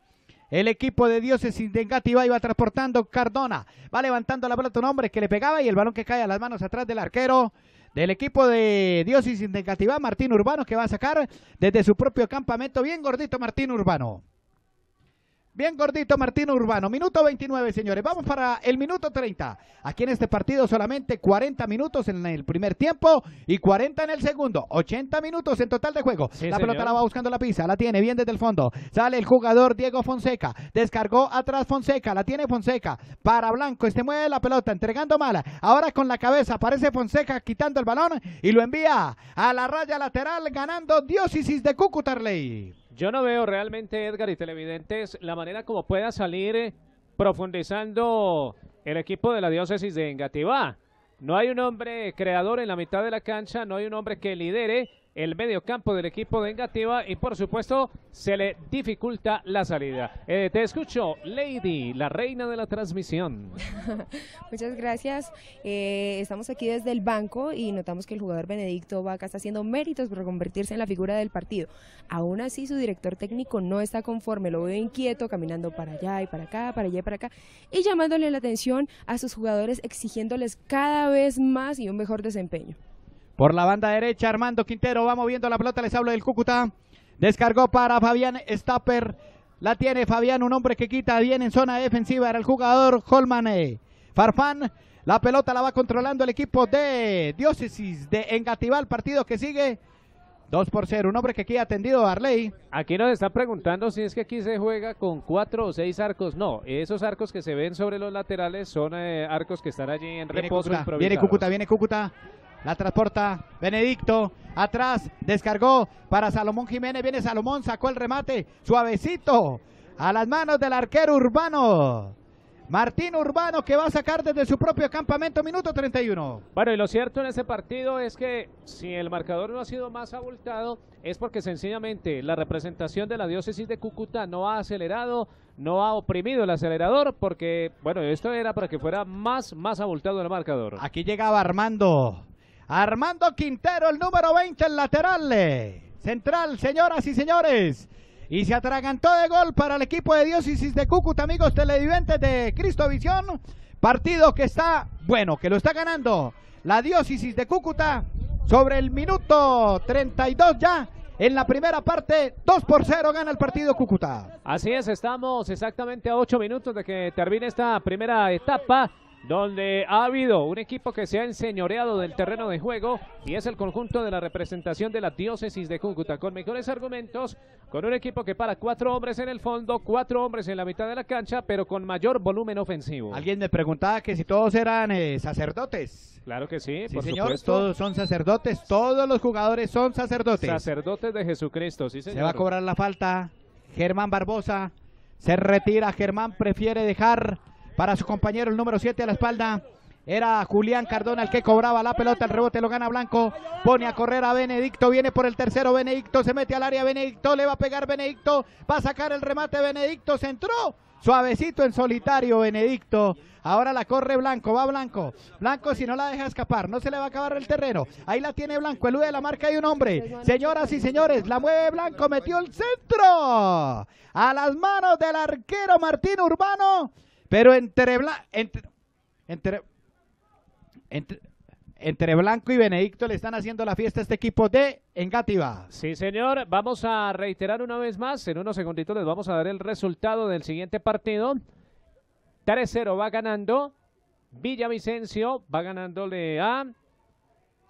El equipo de Dioses de iba transportando Cardona. Va levantando la pelota un hombre que le pegaba y el balón que cae a las manos atrás del arquero del equipo de Dioses de Martín Urbano, que va a sacar desde su propio campamento. Bien gordito Martín Urbano. Bien gordito Martín Urbano. Minuto 29, señores. Vamos para el minuto 30. Aquí en este partido solamente 40 minutos en el primer tiempo y 40 en el segundo. 80 minutos en total de juego. la pelota la va buscando la pizza. La tiene bien desde el fondo. Sale el jugador Diego Fonseca. Descargó atrás Fonseca. La tiene Fonseca. Para Blanco. Este mueve la pelota entregando mala. Ahora con la cabeza aparece Fonseca quitando el balón y lo envía a la raya lateral ganando Diócesis de Cúcutarley. Yo no veo realmente, Edgar y televidentes, la manera como pueda salir eh, profundizando el equipo de la diócesis de Engativá. No hay un hombre creador en la mitad de la cancha, no hay un hombre que lidere el medio campo del equipo de Engativa y por supuesto se le dificulta la salida. Eh, te escucho, Lady, la reina de la transmisión. [laughs] Muchas gracias. Eh, estamos aquí desde el banco y notamos que el jugador Benedicto Vaca está haciendo méritos por convertirse en la figura del partido. Aún así, su director técnico no está conforme, lo veo inquieto, caminando para allá y para acá, para allá y para acá, y llamándole la atención a sus jugadores, exigiéndoles cada vez más y un mejor desempeño. Por la banda derecha, Armando Quintero va moviendo la pelota, les hablo del Cúcuta. Descargó para Fabián Stapper. La tiene Fabián, un hombre que quita bien en zona defensiva. Era el jugador Holman eh, Farfán. La pelota la va controlando el equipo de Diócesis de Engativá. partido que sigue 2 por 0. Un hombre que aquí ha atendido Arley. Aquí nos están preguntando si es que aquí se juega con cuatro o seis arcos. No, esos arcos que se ven sobre los laterales son eh, arcos que están allí en reposo. viene Cúcuta, viene Cúcuta. La transporta Benedicto. Atrás descargó para Salomón Jiménez. Viene Salomón, sacó el remate. Suavecito. A las manos del arquero Urbano. Martín Urbano que va a sacar desde su propio campamento, minuto 31. Bueno, y lo cierto en ese partido es que si el marcador no ha sido más abultado, es porque sencillamente la representación de la diócesis de Cúcuta no ha acelerado, no ha oprimido el acelerador, porque, bueno, esto era para que fuera más, más abultado el marcador. Aquí llegaba Armando Armando Quintero, el número 20, el lateral. Central, señoras y señores. Y se atragantó de gol para el equipo de Diócesis de Cúcuta, amigos televidentes de Cristovisión. Partido que está, bueno, que lo está ganando la Diócesis de Cúcuta sobre el minuto 32 ya. En la primera parte, 2 por 0 gana el partido Cúcuta. Así es, estamos exactamente a 8 minutos de que termine esta primera etapa donde ha habido un equipo que se ha enseñoreado del terreno de juego y es el conjunto de la representación de la diócesis de Cúcuta, con mejores argumentos, con un equipo que para cuatro hombres en el fondo, cuatro hombres en la mitad de la cancha, pero con mayor volumen ofensivo. Alguien me preguntaba que si todos eran eh, sacerdotes. Claro que sí, sí todos son sacerdotes, todos los jugadores son sacerdotes. Sacerdotes de Jesucristo, sí señor. Se va a cobrar la falta, Germán Barbosa, se retira, Germán prefiere dejar para su compañero el número 7 a la espalda. Era Julián Cardona el que cobraba la pelota, el rebote lo gana Blanco, pone a correr a Benedicto, viene por el tercero Benedicto, se mete al área Benedicto, le va a pegar Benedicto, va a sacar el remate Benedicto, Centró. suavecito en solitario Benedicto, ahora la corre Blanco, va Blanco, Blanco si no la deja escapar, no se le va a acabar el terreno, ahí la tiene Blanco, El de la marca hay un hombre, señoras y señores, la mueve Blanco, metió el centro, a las manos del arquero Martín Urbano, pero entre, entre, Blanco y Benedicto le están haciendo la fiesta a este equipo de Engativa, Sí, señor. Vamos a reiterar una vez más. En unos segunditos les vamos a dar el resultado del siguiente partido. 3-0 va ganando. Villavicencio va ganándole a,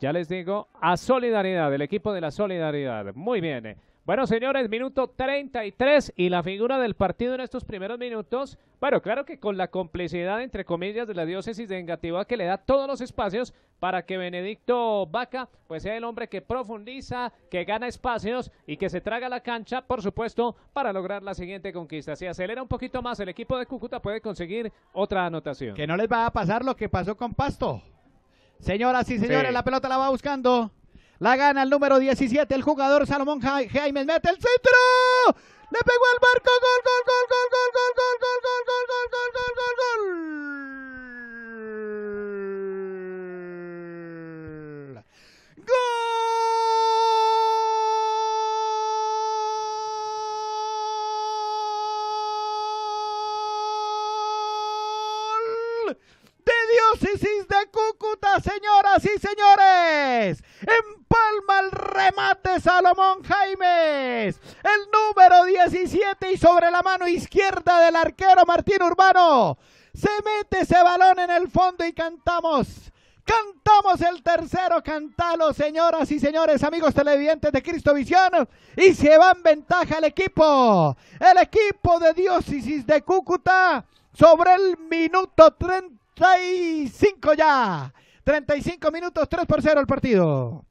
ya les digo, a Solidaridad, el equipo de la Solidaridad. Muy bien. Bueno, señores, minuto 33 y la figura del partido en estos primeros minutos. Bueno, claro que con la complicidad, entre comillas, de la diócesis de Engativá que le da todos los espacios para que Benedicto Vaca pues sea el hombre que profundiza, que gana espacios y que se traga la cancha, por supuesto, para lograr la siguiente conquista. Si acelera un poquito más, el equipo de Cúcuta puede conseguir otra anotación. Que no les va a pasar lo que pasó con Pasto. Señoras y señores, la pelota la va buscando la gana el número 17, el jugador Salomón Jaime mete el centro. Le pegó al barco. Gol, gol, gol, gol, gol, gol, gol, gol, gol, gol, gol, gol, gol, gol, gol. de Diócesis de Cúcuta, señoras y señores. En Salomón Jaimes. El número 17 y sobre la mano izquierda del arquero Martín Urbano. Se mete ese balón en el fondo y cantamos. Cantamos el tercero, cantalo, señoras y señores, amigos televidentes de Cristovisión. Y se va en ventaja el equipo. El equipo de Diócesis de Cúcuta sobre el minuto 35 ya. 35 minutos, 3 por 0 el partido.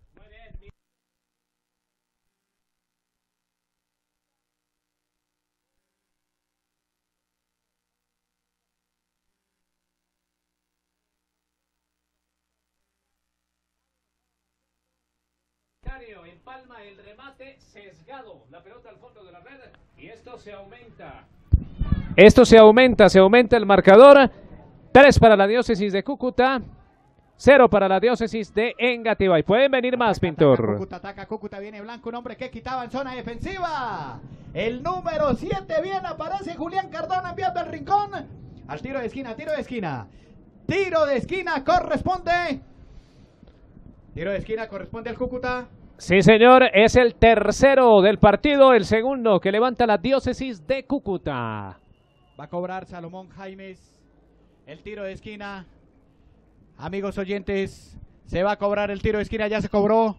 sesgado la pelota al fondo de la red y esto se aumenta. Esto se aumenta, se aumenta el marcador. 3 para la diócesis de Cúcuta, 0 para la diócesis de Engativá. Y pueden venir más, Pintor. Cúcuta ataca, Cúcuta viene blanco, un hombre que quitaba en zona defensiva. El número 7 viene aparece Julián Cardona enviando al rincón. Al tiro de esquina, tiro de esquina. Tiro de esquina corresponde. Tiro de esquina corresponde al Cúcuta. Sí, señor, es el tercero del partido, el segundo que levanta la diócesis de Cúcuta. Va a cobrar Salomón Jaimes el tiro de esquina. Amigos oyentes, se va a cobrar el tiro de esquina, ya se cobró.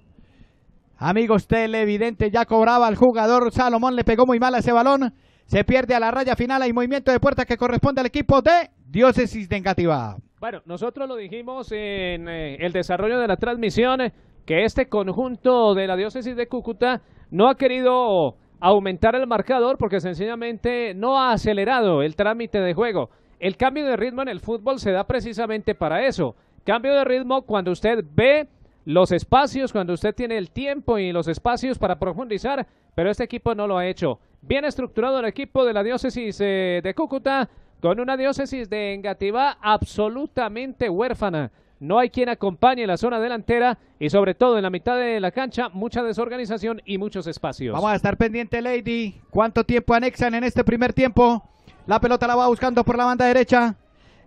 Amigos televidentes, ya cobraba el jugador Salomón, le pegó muy mal a ese balón. Se pierde a la raya final, hay movimiento de puerta que corresponde al equipo de Diócesis de Engativá. Bueno, nosotros lo dijimos en eh, el desarrollo de la transmisión, que este conjunto de la diócesis de Cúcuta no ha querido aumentar el marcador porque sencillamente no ha acelerado el trámite de juego. El cambio de ritmo en el fútbol se da precisamente para eso. Cambio de ritmo cuando usted ve los espacios, cuando usted tiene el tiempo y los espacios para profundizar, pero este equipo no lo ha hecho. Bien estructurado el equipo de la diócesis eh, de Cúcuta, con una diócesis de Engativá absolutamente huérfana no hay quien acompañe la zona delantera y sobre todo en la mitad de la cancha, mucha desorganización y muchos espacios. Vamos a estar pendiente, Lady. ¿Cuánto tiempo anexan en este primer tiempo? La pelota la va buscando por la banda derecha.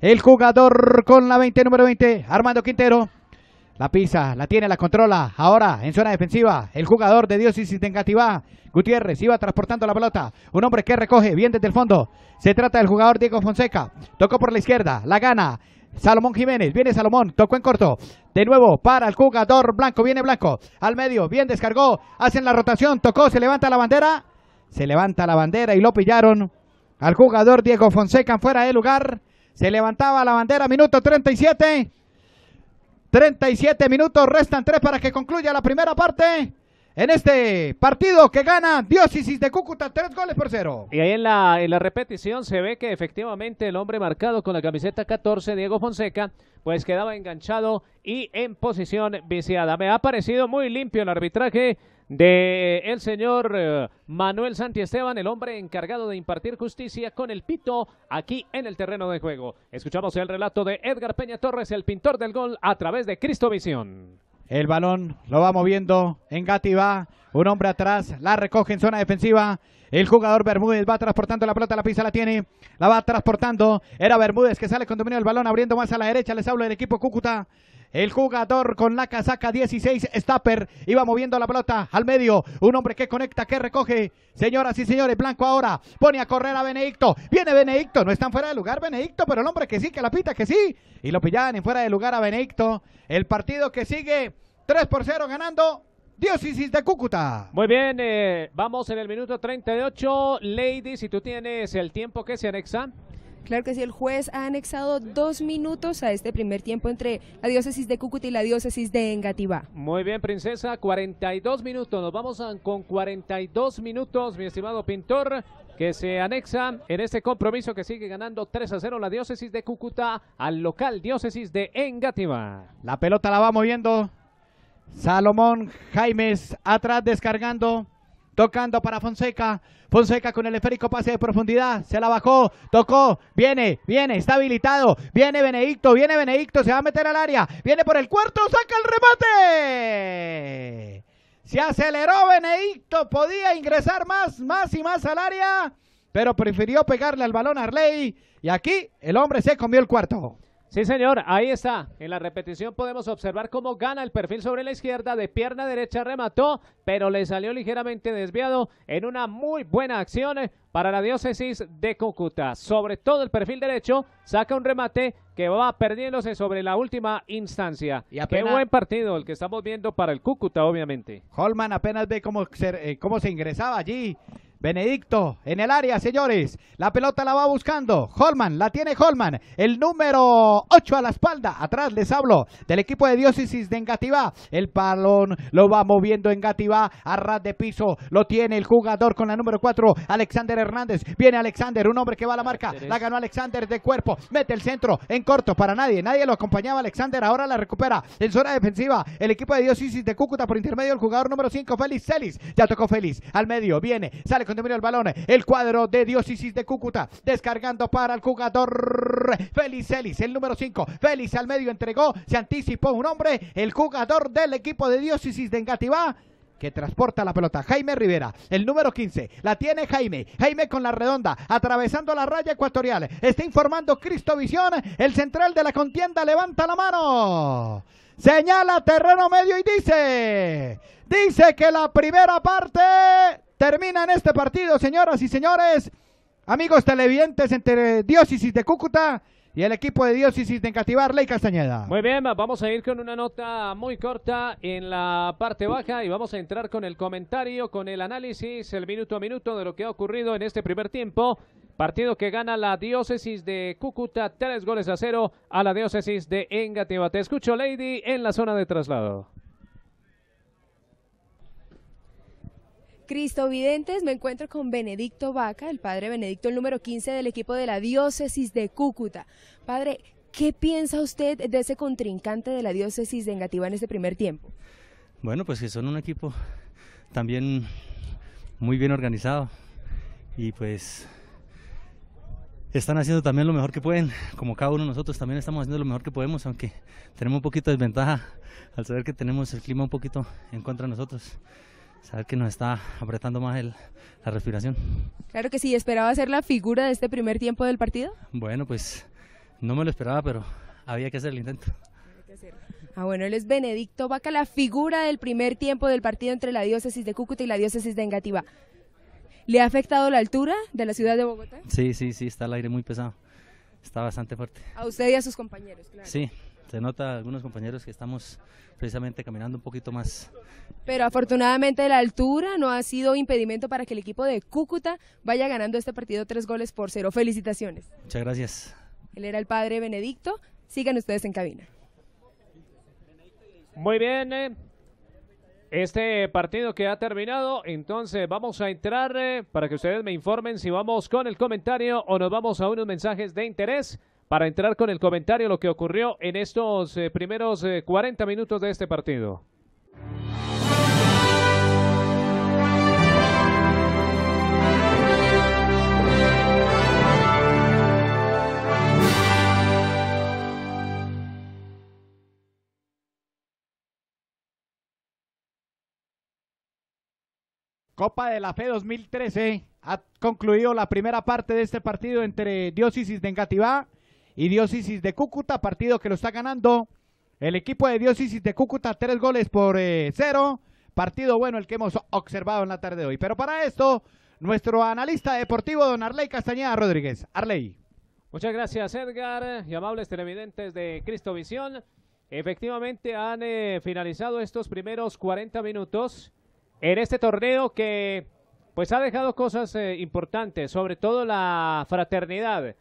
El jugador con la 20, número 20, Armando Quintero. La pisa, la tiene, la controla. Ahora en zona defensiva, el jugador de Dios y Sitengativá, Gutiérrez, iba transportando la pelota. Un hombre que recoge bien desde el fondo. Se trata del jugador Diego Fonseca. Tocó por la izquierda, la gana. Salomón Jiménez, viene Salomón, tocó en corto. De nuevo para el jugador blanco, viene blanco. Al medio, bien descargó, hacen la rotación, tocó, se levanta la bandera. Se levanta la bandera y lo pillaron al jugador Diego Fonseca fuera de lugar. Se levantaba la bandera, minuto 37. 37 minutos, restan 3 para que concluya la primera parte en este partido que gana Diócesis de Cúcuta, tres goles por cero. Y ahí en la, repetición se ve que efectivamente el hombre marcado con la camiseta 14, Diego Fonseca, pues quedaba enganchado y en posición viciada. Me ha parecido muy limpio el arbitraje de el señor eh, Manuel Santi Esteban, el hombre encargado de impartir justicia con el pito aquí en el terreno de juego. Escuchamos el relato de Edgar Peña Torres, el pintor del gol, a través de Cristovisión. El balón lo va moviendo. Engati va. Un hombre atrás. La recoge en zona defensiva. El jugador Bermúdez va transportando la pelota, la pisa la tiene, la va transportando. Era Bermúdez que sale con dominio del balón, abriendo más a la derecha. Les hablo del equipo Cúcuta. El jugador con la casaca 16, Stapper, iba moviendo la pelota al medio. Un hombre que conecta, que recoge. Señoras y señores, Blanco ahora pone a correr a Benedicto. Viene Benedicto, no están fuera de lugar Benedicto, pero el hombre que sí, que la pita, que sí. Y lo pillaban en fuera de lugar a Benedicto. El partido que sigue 3 por 0 ganando Diócesis de Cúcuta. Muy bien, eh, vamos en el minuto 38. Lady, si tú tienes el tiempo que se anexa. Claro que sí, el juez ha anexado dos minutos a este primer tiempo entre la diócesis de Cúcuta y la diócesis de Engativá. Muy bien, princesa, 42 minutos. Nos vamos con 42 minutos, mi estimado pintor que se anexa en este compromiso que sigue ganando 3 a 0 la diócesis de Cúcuta al local diócesis de Engativá. La pelota la va moviendo Salomón Jaimes atrás descargando. Tocando para Fonseca. Fonseca con el esférico pase de profundidad. Se la bajó. Tocó. Viene, viene. Está habilitado. Viene Benedicto. Viene Benedicto. Se va a meter al área. Viene por el cuarto. Saca el remate. Se aceleró Benedicto. Podía ingresar más, más y más al área. Pero prefirió pegarle al balón a Arley. Y aquí el hombre se comió el cuarto. Sí, señor, ahí está. En la repetición podemos observar cómo gana el perfil sobre la izquierda, de pierna derecha remató, pero le salió ligeramente desviado en una muy buena acción eh, para la diócesis de Cúcuta. Sobre todo el perfil derecho, saca un remate que va perdiéndose sobre la última instancia. Qué buen partido el que estamos viendo para el Cúcuta, obviamente. Holman apenas ve cómo eh, cómo se ingresaba allí Benedicto en el área, señores. La pelota la va buscando. Holman, la tiene Holman. El número 8 a la espalda. Atrás les hablo del equipo de diócesis de Engativá. El palón lo va moviendo Engativá a ras de piso. Lo tiene el jugador con la número 4, Alexander Hernández. Viene Alexander, un hombre que va a la marca. La ganó Alexander de cuerpo. Mete el centro en corto para nadie. Nadie lo acompañaba. Alexander ahora la recupera en zona defensiva. El equipo de diócesis de Cúcuta por intermedio el jugador número 5, Félix Celis. Ya tocó Félix al medio. Viene, sale el balón. El cuadro de Diócesis de Cúcuta. Descargando para el jugador Felicelis, el número 5. Félix al medio entregó, se anticipó un hombre, el jugador del equipo de Diócesis de Engativá que transporta la pelota. Jaime Rivera, el número 15. La tiene Jaime. Jaime con la redonda, atravesando la raya ecuatorial. Está informando Cristo Visión. El central de la contienda levanta la mano. Señala terreno medio y dice. Dice que la primera parte Termina en este partido, señoras y señores, amigos televidentes entre Diócesis de Cúcuta y el equipo de Diócesis de Encativar, Ley Castañeda. Muy bien, vamos a ir con una nota muy corta en la parte baja y vamos a entrar con el comentario, con el análisis, el minuto a minuto de lo que ha ocurrido en este primer tiempo. Partido que gana la diócesis de Cúcuta, tres goles a cero a la diócesis de Engativá. Te escucho, Lady, en la zona de traslado. Cristo Videntes, me encuentro con Benedicto Vaca, el padre Benedicto, el número 15 del equipo de la diócesis de Cúcuta. Padre, ¿qué piensa usted de ese contrincante de la diócesis de Engativá en este primer tiempo? Bueno, pues que son un equipo también muy bien organizado y pues están haciendo también lo mejor que pueden, como cada uno de nosotros también estamos haciendo lo mejor que podemos, aunque tenemos un poquito de desventaja al saber que tenemos el clima un poquito en contra de nosotros saber que nos está apretando más la respiración. Claro que sí, ¿esperaba ser la figura de este primer tiempo del partido? Bueno, pues no me lo esperaba, pero había que hacer el intento. Ah, bueno, él es Benedicto Vaca, la figura del primer tiempo del partido entre la diócesis de Cúcuta y la diócesis de Engativá. ¿Le ha afectado la altura de la ciudad de Bogotá? Sí, sí, sí, está el aire muy pesado. Está bastante fuerte. A usted y a sus compañeros, claro. Sí, se nota algunos compañeros que estamos precisamente caminando un poquito más. Pero afortunadamente la altura no ha sido impedimento para que el equipo de Cúcuta vaya ganando este partido tres goles por cero. Felicitaciones. Muchas gracias. Él era el padre Benedicto. Sigan ustedes en cabina. Muy bien. Eh. Este partido que ha terminado, entonces vamos a entrar eh, para que ustedes me informen si vamos con el comentario o nos vamos a unos mensajes de interés para entrar con el comentario lo que ocurrió en estos eh, primeros 40 eh, minutos de este partido. Copa de la Fe 2013 ha concluido la primera parte de este partido entre Diócesis de Engativá y Diócesis de Cúcuta, partido que lo está ganando el equipo de Diócesis de Cúcuta, tres goles por eh, cero. Partido bueno el que hemos observado en la tarde de hoy. Pero para esto, nuestro analista deportivo, don Arley Castañeda Rodríguez. Arley. Muchas gracias, Edgar y amables televidentes de Cristovisión. Efectivamente, han eh, finalizado estos primeros 40 minutos en este torneo que pues ha dejado cosas eh, importantes, sobre todo la fraternidad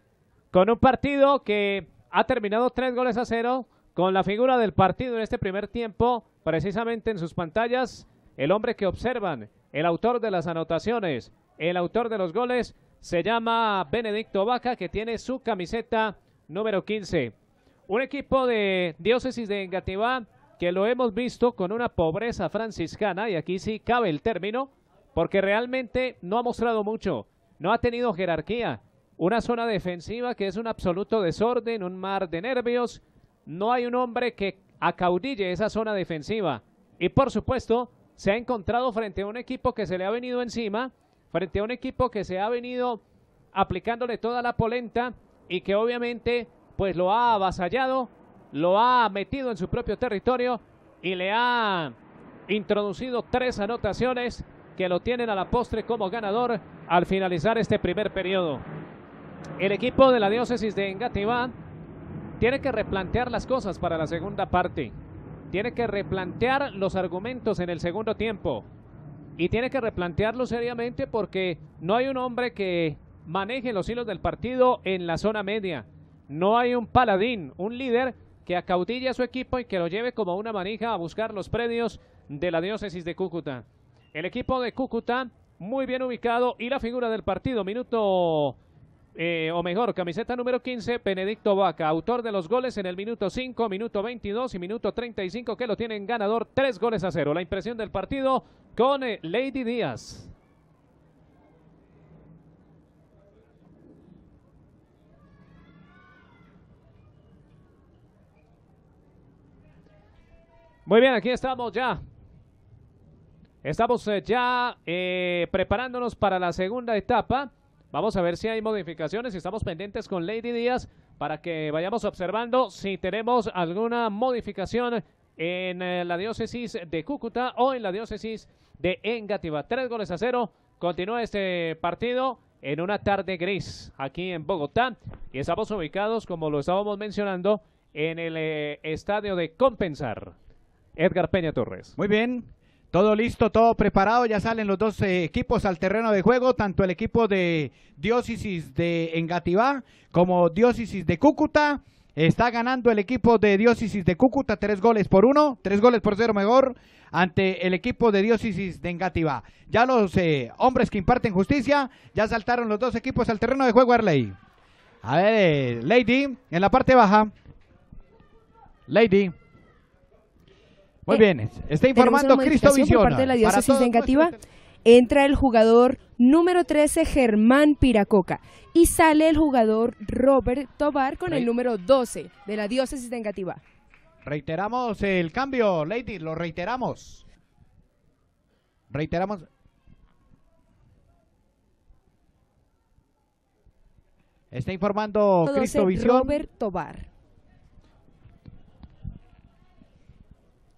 con un partido que ha terminado tres goles a cero con la figura del partido en este primer tiempo, precisamente en sus pantallas, el hombre que observan, el autor de las anotaciones, el autor de los goles, se llama Benedicto Vaca, que tiene su camiseta número 15. Un equipo de diócesis de Engativá que lo hemos visto con una pobreza franciscana, y aquí sí cabe el término, porque realmente no ha mostrado mucho, no ha tenido jerarquía, una zona defensiva que es un absoluto desorden, un mar de nervios. No hay un hombre que acaudille esa zona defensiva. Y por supuesto, se ha encontrado frente a un equipo que se le ha venido encima, frente a un equipo que se ha venido aplicándole toda la polenta y que obviamente pues lo ha avasallado, lo ha metido en su propio territorio y le ha introducido tres anotaciones que lo tienen a la postre como ganador al finalizar este primer periodo el equipo de la diócesis de Engativá tiene que replantear las cosas para la segunda parte. Tiene que replantear los argumentos en el segundo tiempo. Y tiene que replantearlo seriamente porque no hay un hombre que maneje los hilos del partido en la zona media. No hay un paladín, un líder que acaudille a su equipo y que lo lleve como una manija a buscar los predios de la diócesis de Cúcuta. El equipo de Cúcuta muy bien ubicado y la figura del partido, minuto eh, o mejor, camiseta número 15, Benedicto Vaca, autor de los goles en el minuto 5, minuto 22 y minuto 35, que lo tienen ganador, tres goles a cero. La impresión del partido con eh, Lady Díaz. Muy bien, aquí estamos ya. Estamos eh, ya preparándonos para la segunda etapa Vamos a ver si hay modificaciones. Estamos pendientes con Lady Díaz para que vayamos observando si tenemos alguna modificación en eh, la diócesis de Cúcuta o en la diócesis de Engativá. Tres goles a cero. Continúa este partido en una tarde gris aquí en Bogotá y estamos ubicados, como lo estábamos mencionando, en el eh, estadio de Compensar. Edgar Peña Torres. Muy bien, todo listo, todo preparado, ya salen los dos eh, equipos al terreno de juego, tanto el equipo de Diócesis de Engativá como Diócesis de Cúcuta. Está ganando el equipo de Diócesis de Cúcuta, tres goles por uno, tres goles por cero mejor, ante el equipo de Diócesis de Engativá. Ya los eh, hombres que imparten justicia, ya saltaron los dos equipos al terreno de juego, Arley. A ver, eh, Lady, en la parte baja. Lady. Muy eh, bien, está informando Cristo Visión. parte la diócesis Entra el jugador número 13, Germán Piracoca, y sale el jugador Robert Tobar con el número 12 de la diócesis de Reiteramos el cambio, Lady, lo reiteramos. Reiteramos. Está informando Cristo Robert Tobar.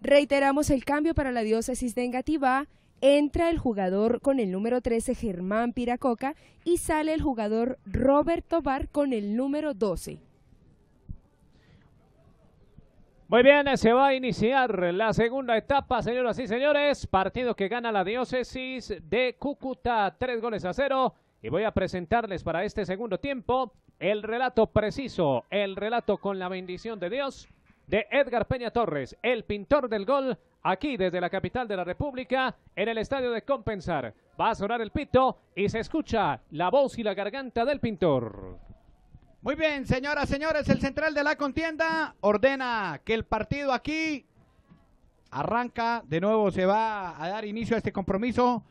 Reiteramos el cambio para la diócesis de Engativá. Entra el jugador con el número 13 Germán Piracoca y sale el jugador Roberto Bar con el número 12. Muy bien, eh, se va a iniciar la segunda etapa, señoras y señores. Partido que gana la diócesis de Cúcuta, tres goles a cero. Y voy a presentarles para este segundo tiempo el relato preciso, el relato con la bendición de Dios de Edgar Peña Torres, el pintor del gol, aquí desde la capital de la República, en el estadio de Compensar. Va a sonar el pito y se escucha la voz y la garganta del pintor. Muy bien, señoras, señores, el central de la contienda ordena que el partido aquí arranca, de nuevo se va a dar inicio a este compromiso.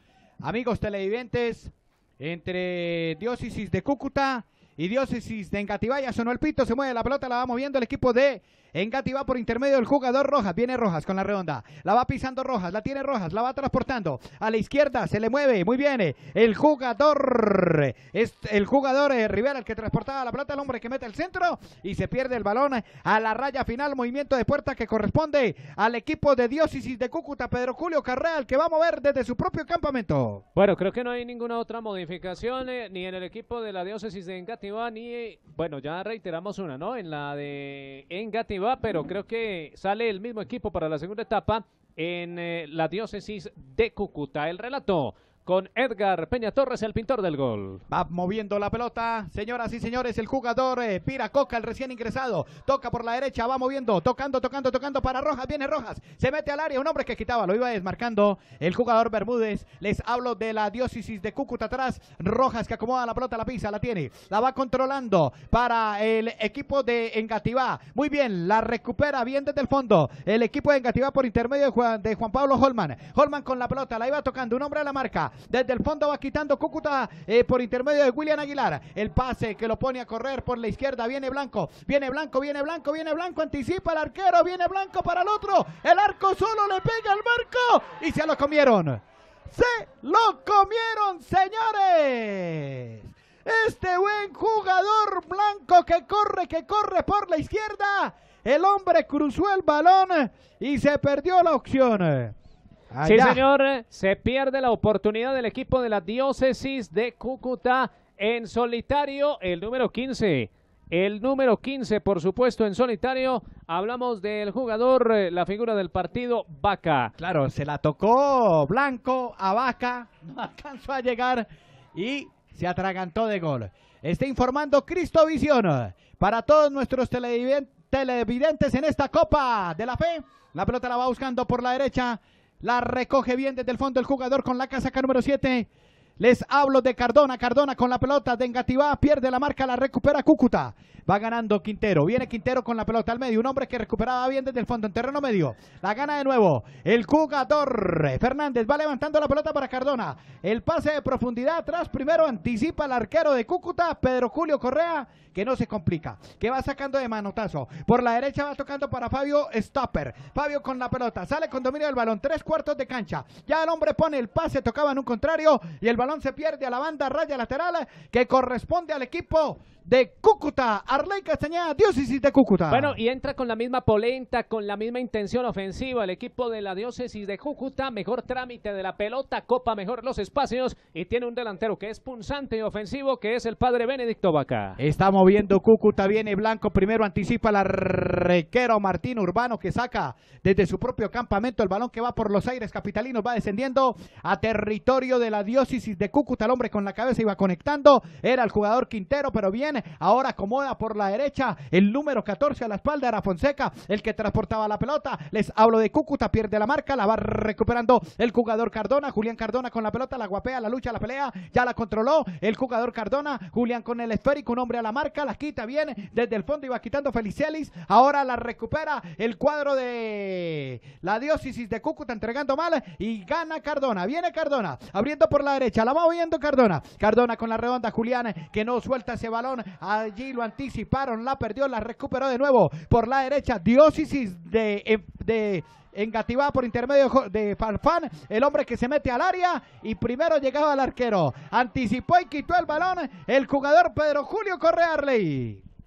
Amigos televidentes, entre diócesis de Cúcuta y diócesis de Engativaya, sonó el pito, se mueve la pelota, la va moviendo el equipo de Engati por intermedio del jugador Rojas. Viene Rojas con la redonda. La va pisando Rojas. La tiene Rojas. La va transportando. A la izquierda se le mueve. Muy bien. Eh, el jugador. Es el jugador eh, Rivera el que transportaba la plata. al hombre que mete el centro. Y se pierde el balón a la raya final. Movimiento de puerta que corresponde al equipo de Diócesis de Cúcuta. Pedro Julio Carreal que va a mover desde su propio campamento. Bueno, creo que no hay ninguna otra modificación eh, ni en el equipo de la Diócesis de Engativá ni, bueno, ya reiteramos una, ¿no? En la de Engativá va, pero creo que sale el mismo equipo para la segunda etapa en eh, la diócesis de Cúcuta. El relato con Edgar Peña Torres, el pintor del gol. Va moviendo la pelota, señoras y señores, el jugador eh, Pira Coca, el recién ingresado, toca por la derecha, va moviendo, tocando, tocando, tocando para Rojas, viene Rojas, se mete al área, un hombre que quitaba, lo iba desmarcando el jugador Bermúdez. Les hablo de la diócesis de Cúcuta atrás, Rojas que acomoda la pelota, la pisa, la tiene, la va controlando para el equipo de Engativá. Muy bien, la recupera bien desde el fondo. El equipo de Engativá por intermedio de Juan, de Juan Pablo Holman. Holman con la pelota, la iba tocando, un hombre a la marca, desde el fondo va quitando Cúcuta eh, por intermedio de William Aguilar. El pase que lo pone a correr por la izquierda. Viene Blanco, viene Blanco, viene Blanco, viene Blanco. Anticipa el arquero, viene Blanco para el otro. El arco solo le pega al marco y se lo comieron. Se lo comieron, señores. Este buen jugador blanco que corre, que corre por la izquierda. El hombre cruzó el balón y se perdió la opción. Ah, sí, señor, se pierde la oportunidad del equipo de la diócesis de Cúcuta en solitario, el número 15. El número 15, por supuesto, en solitario. Hablamos del jugador, eh, la figura del partido, Vaca. Claro, se la tocó Blanco a Vaca, no alcanzó a llegar y se atragantó de gol. Está informando Cristo Visión para todos nuestros televidentes en esta Copa de la Fe. La pelota la va buscando por la derecha la recoge bien desde el fondo el jugador con la casaca número 7. Les hablo de Cardona. Cardona con la pelota de Pierde la marca, la recupera Cúcuta. Va ganando Quintero. Viene Quintero con la pelota al medio. Un hombre que recuperaba bien desde el fondo en terreno medio. La gana de nuevo. El jugador Fernández va levantando la pelota para Cardona. El pase de profundidad atrás. Primero anticipa el arquero de Cúcuta, Pedro Julio Correa, que no se complica. Que va sacando de manotazo. Por la derecha va tocando para Fabio Stopper. Fabio con la pelota. Sale con dominio del balón. Tres cuartos de cancha. Ya el hombre pone el pase. Tocaba en un contrario. Y el balón se pierde a la banda raya lateral que corresponde al equipo de Cúcuta. Arley Castañeda, diócesis de Cúcuta. Bueno, y entra con la misma polenta, con la misma intención ofensiva. El equipo de la diócesis de Cúcuta, mejor trámite de la pelota, copa mejor los espacios y tiene un delantero que es punzante y ofensivo, que es el padre Benedicto Vaca. Está moviendo Cúcuta, viene Blanco primero, anticipa la requero Martín Urbano que saca desde su propio campamento el balón que va por los aires capitalinos, va descendiendo a territorio de la diócesis de Cúcuta. El hombre con la cabeza iba conectando, era el jugador Quintero, pero viene Ahora acomoda por la derecha el número 14 a la espalda era Fonseca, el que transportaba la pelota. Les hablo de Cúcuta, pierde la marca, la va recuperando el jugador Cardona. Julián Cardona con la pelota, la guapea, la lucha, la pelea, ya la controló el jugador Cardona. Julián con el esférico, un hombre a la marca, la quita viene desde el fondo y va quitando Felicelis. Ahora la recupera el cuadro de la diócesis de Cúcuta, entregando mal y gana Cardona. Viene Cardona, abriendo por la derecha, la va viendo Cardona. Cardona con la redonda, Julián que no suelta ese balón, Allí lo anticiparon, la perdió, la recuperó de nuevo por la derecha. Diócesis de, eh, de por intermedio de Fanfan. el hombre que se mete al área y primero llegaba al arquero. Anticipó y quitó el balón el jugador Pedro Julio Correa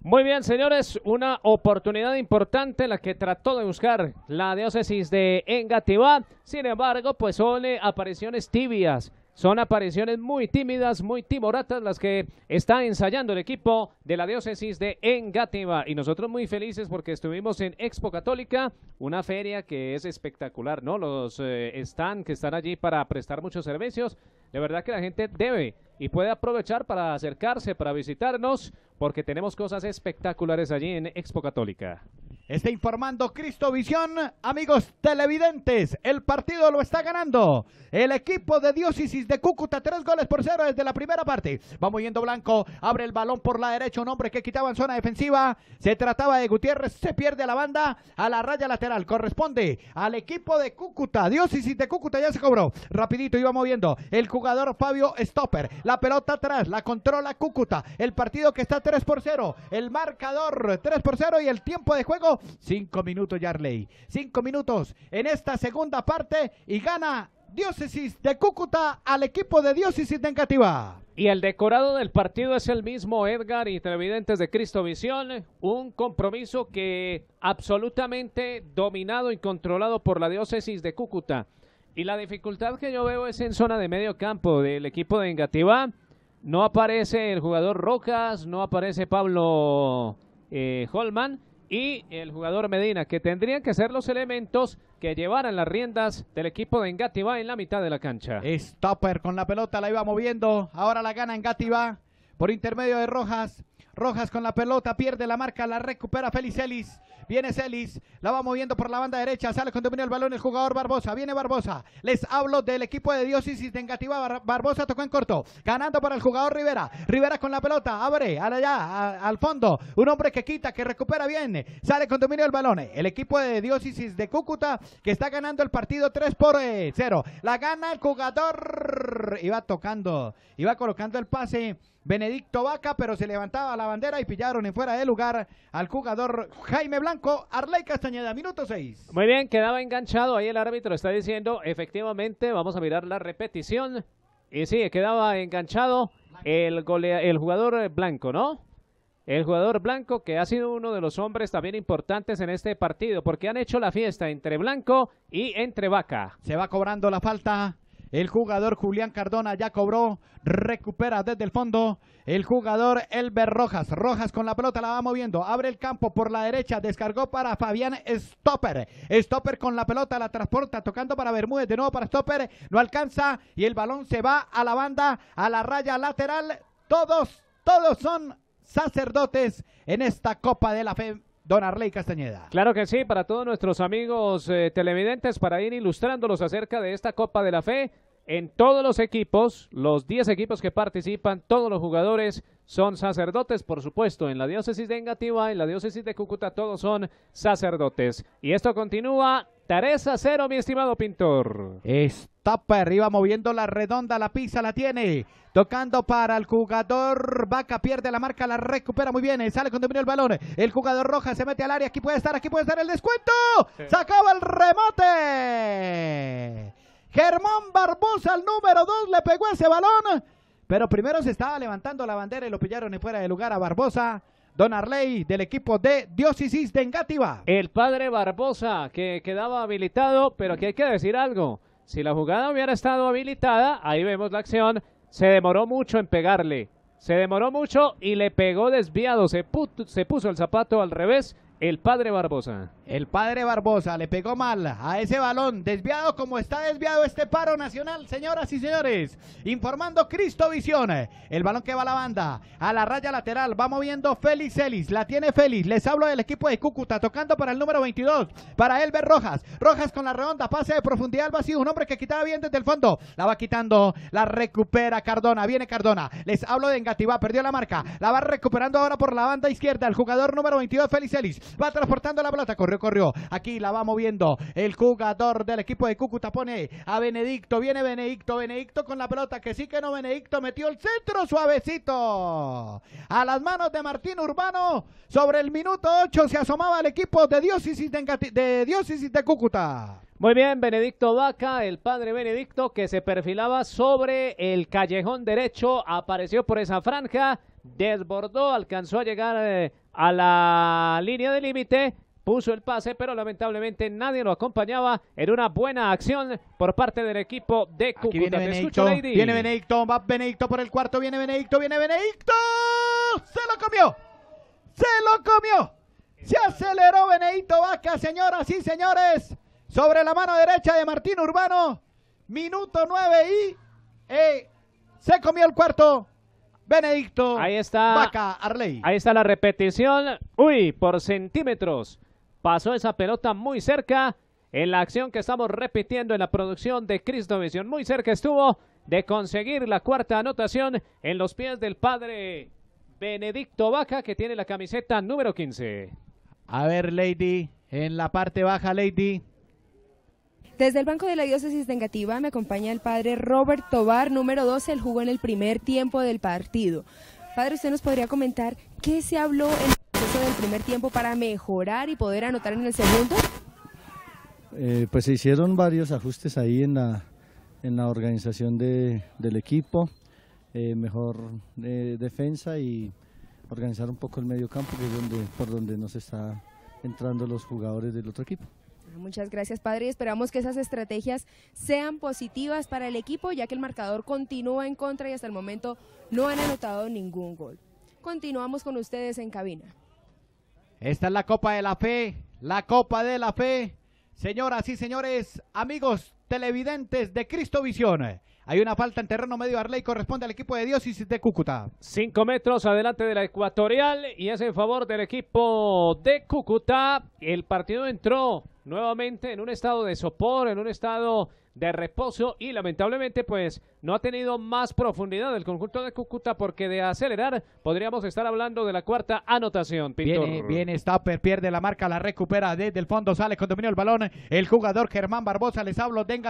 Muy bien, señores, una oportunidad importante la que trató de buscar la diócesis de Engativá. Sin embargo, pues son apariciones tibias son apariciones muy tímidas, muy timoratas las que está ensayando el equipo de la diócesis de Engativá. Y nosotros muy felices porque estuvimos en Expo Católica, una feria que es espectacular, ¿no? Los eh, que están allí para prestar muchos servicios. De verdad que la gente debe y puede aprovechar para acercarse, para visitarnos, porque tenemos cosas espectaculares allí en Expo Católica. Está informando Cristovisión, amigos televidentes, el partido lo está ganando. El equipo de Diócesis de Cúcuta, tres goles por cero desde la primera parte. Vamos yendo Blanco, abre el balón por la derecha, un hombre que quitaba en zona defensiva. Se trataba de Gutiérrez, se pierde la banda a la raya lateral. Corresponde al equipo de Cúcuta, Diócesis de Cúcuta, ya se cobró. Rapidito iba moviendo el jugador Fabio Stopper. La pelota atrás, la controla Cúcuta. El partido que está 3 por cero... el marcador 3 por 0 y el tiempo de juego Cinco minutos, Yarley. Cinco minutos en esta segunda parte y gana Diócesis de Cúcuta al equipo de Diócesis de Engativá. Y el decorado del partido es el mismo, Edgar y televidentes de Cristovisión. Un compromiso que absolutamente dominado y controlado por la Diócesis de Cúcuta. Y la dificultad que yo veo es en zona de medio campo del equipo de Engativá. No aparece el jugador Rojas, no aparece Pablo eh, Holman y el jugador Medina, que tendrían que ser los elementos que llevaran las riendas del equipo de Engativá en la mitad de la cancha. Stopper con la pelota, la iba moviendo, ahora la gana Engativá por intermedio de Rojas. Rojas con la pelota, pierde la marca, la recupera Felicelis. Viene Celis, la va moviendo por la banda derecha, sale con dominio el balón el jugador Barbosa, viene Barbosa. Les hablo del equipo de Diócesis Negativa, Barbosa tocó en corto, ganando para el jugador Rivera. Rivera con la pelota, abre allá ya. al fondo, un hombre que quita, que recupera bien, sale con dominio el balón. El equipo de Diócesis de Cúcuta que está ganando el partido 3 por 0. Eh, la gana el jugador, iba tocando, iba colocando el pase. Benedicto Vaca, pero se levantaba la bandera y pillaron en fuera de lugar al jugador Jaime Blanco. Blanco Arley Castañeda, minuto 6. Muy bien, quedaba enganchado. Ahí el árbitro está diciendo, efectivamente, vamos a mirar la repetición. Y sí, quedaba enganchado el, goleador el jugador blanco, ¿no? El jugador blanco que ha sido uno de los hombres también importantes en este partido porque han hecho la fiesta entre blanco y entre vaca. Se va cobrando la falta el jugador Julián Cardona ya cobró, recupera desde el fondo. El jugador Elber Rojas. Rojas con la pelota la va moviendo. Abre el campo por la derecha. Descargó para Fabián Stopper. Stopper con la pelota la transporta tocando para Bermúdez. De nuevo para Stopper. No alcanza y el balón se va a la banda, a la raya lateral. Todos, todos son sacerdotes en esta Copa de la Fe don Arley Castañeda. Claro que sí, para todos nuestros amigos eh, televidentes, para ir ilustrándolos acerca de esta Copa de la Fe, en todos los equipos, los 10 equipos que participan, todos los jugadores son sacerdotes, por supuesto, en la diócesis de Engativá, en la diócesis de Cúcuta, todos son sacerdotes. Y esto continúa Careza a cero, mi estimado pintor. Está arriba moviendo la redonda, la pisa, la tiene. Tocando para el jugador. Vaca pierde la marca, la recupera muy bien. Sale con dominio el balón. El jugador roja se mete al área. Aquí puede estar, aquí puede estar el descuento. Sacaba el remate. Germán Barbosa, el número 2, le pegó ese balón. Pero primero se estaba levantando la bandera y lo pillaron y fuera de lugar a Barbosa. Don Arley del equipo de Diócesis de Engativa. El padre Barbosa que quedaba habilitado, pero aquí hay que decir algo. Si la jugada hubiera estado habilitada, ahí vemos la acción, se demoró mucho en pegarle. Se demoró mucho y le pegó desviado, se, se puso el zapato al revés el padre Barbosa. El padre Barbosa le pegó mal a ese balón, desviado como está desviado este paro nacional, señoras y señores. Informando Cristo Visiones... El balón que va a la banda, a la raya lateral, va moviendo Félix Celis, la tiene Félix. Les hablo del equipo de Cúcuta, tocando para el número 22, para Elber Rojas. Rojas con la redonda, pase de profundidad al vacío, un hombre que quitaba bien desde el fondo. La va quitando, la recupera Cardona, viene Cardona. Les hablo de Engativá, perdió la marca, la va recuperando ahora por la banda izquierda el jugador número 22, Félix Celis. Va transportando la pelota. Corrió, corrió. Aquí la va moviendo el jugador del equipo de Cúcuta. Pone a Benedicto. Viene Benedicto. Benedicto con la pelota. Que sí que no. Benedicto metió el centro suavecito. A las manos de Martín Urbano. Sobre el minuto 8 se asomaba el equipo de Diócesis de, de Cúcuta. Muy bien, Benedicto Vaca, el padre Benedicto que se perfilaba sobre el callejón derecho, apareció por esa franja, desbordó, alcanzó a llegar eh, a la línea de límite. Puso el pase, pero lamentablemente nadie lo acompañaba era una buena acción por parte del equipo de Cúcuta. viene Benedicto, viene Benedicto, va Benedicto por el cuarto, viene Benedicto, viene Benedicto. ¡Se lo comió! ¡Se lo comió! Se aceleró Benedicto Vaca señoras y señores. Sobre la mano derecha de Martín Urbano. Minuto nueve y eh, se comió el cuarto. Benedicto. Ahí está. Vaca Arley. Ahí está la repetición. Uy, por centímetros. Pasó esa pelota muy cerca. En la acción que estamos repitiendo en la producción de Cristo Visión. Muy cerca estuvo de conseguir la cuarta anotación en los pies del padre Benedicto Vaca, que tiene la camiseta número 15. A ver, Lady. En la parte baja, Lady. Desde el Banco de la Diócesis de Engativá me acompaña el padre Robert Tobar, número 12, el jugó en el primer tiempo del partido. Padre, usted nos podría comentar qué se habló en el proceso del primer tiempo para mejorar y poder anotar en el segundo. Eh, pues se hicieron varios ajustes ahí en la, en la organización del equipo, eh, mejor eh, defensa y organizar un poco el medio campo, que es donde, por donde nos está entrando los jugadores del otro equipo. Muchas gracias, padre. Esperamos que esas estrategias sean positivas para el equipo, ya que el marcador continúa en contra y hasta el momento no han anotado ningún gol. Continuamos con ustedes en cabina. Esta es la Copa de la Fe, la Copa de la Fe. Señoras y señores, amigos televidentes de Cristo Visión. Hay una falta en terreno medio Arley, corresponde al equipo de Diócesis de Cúcuta. Cinco metros adelante de la ecuatorial y es en favor del equipo de Cúcuta. El partido entró nuevamente en un estado de sopor, en un estado de reposo y lamentablemente pues no ha tenido más profundidad el conjunto de Cúcuta porque de acelerar podríamos estar hablando de la cuarta anotación. bien Viene, viene Stapper, pierde la marca, la recupera desde el fondo, sale con dominio el balón el jugador Germán Barbosa, les hablo de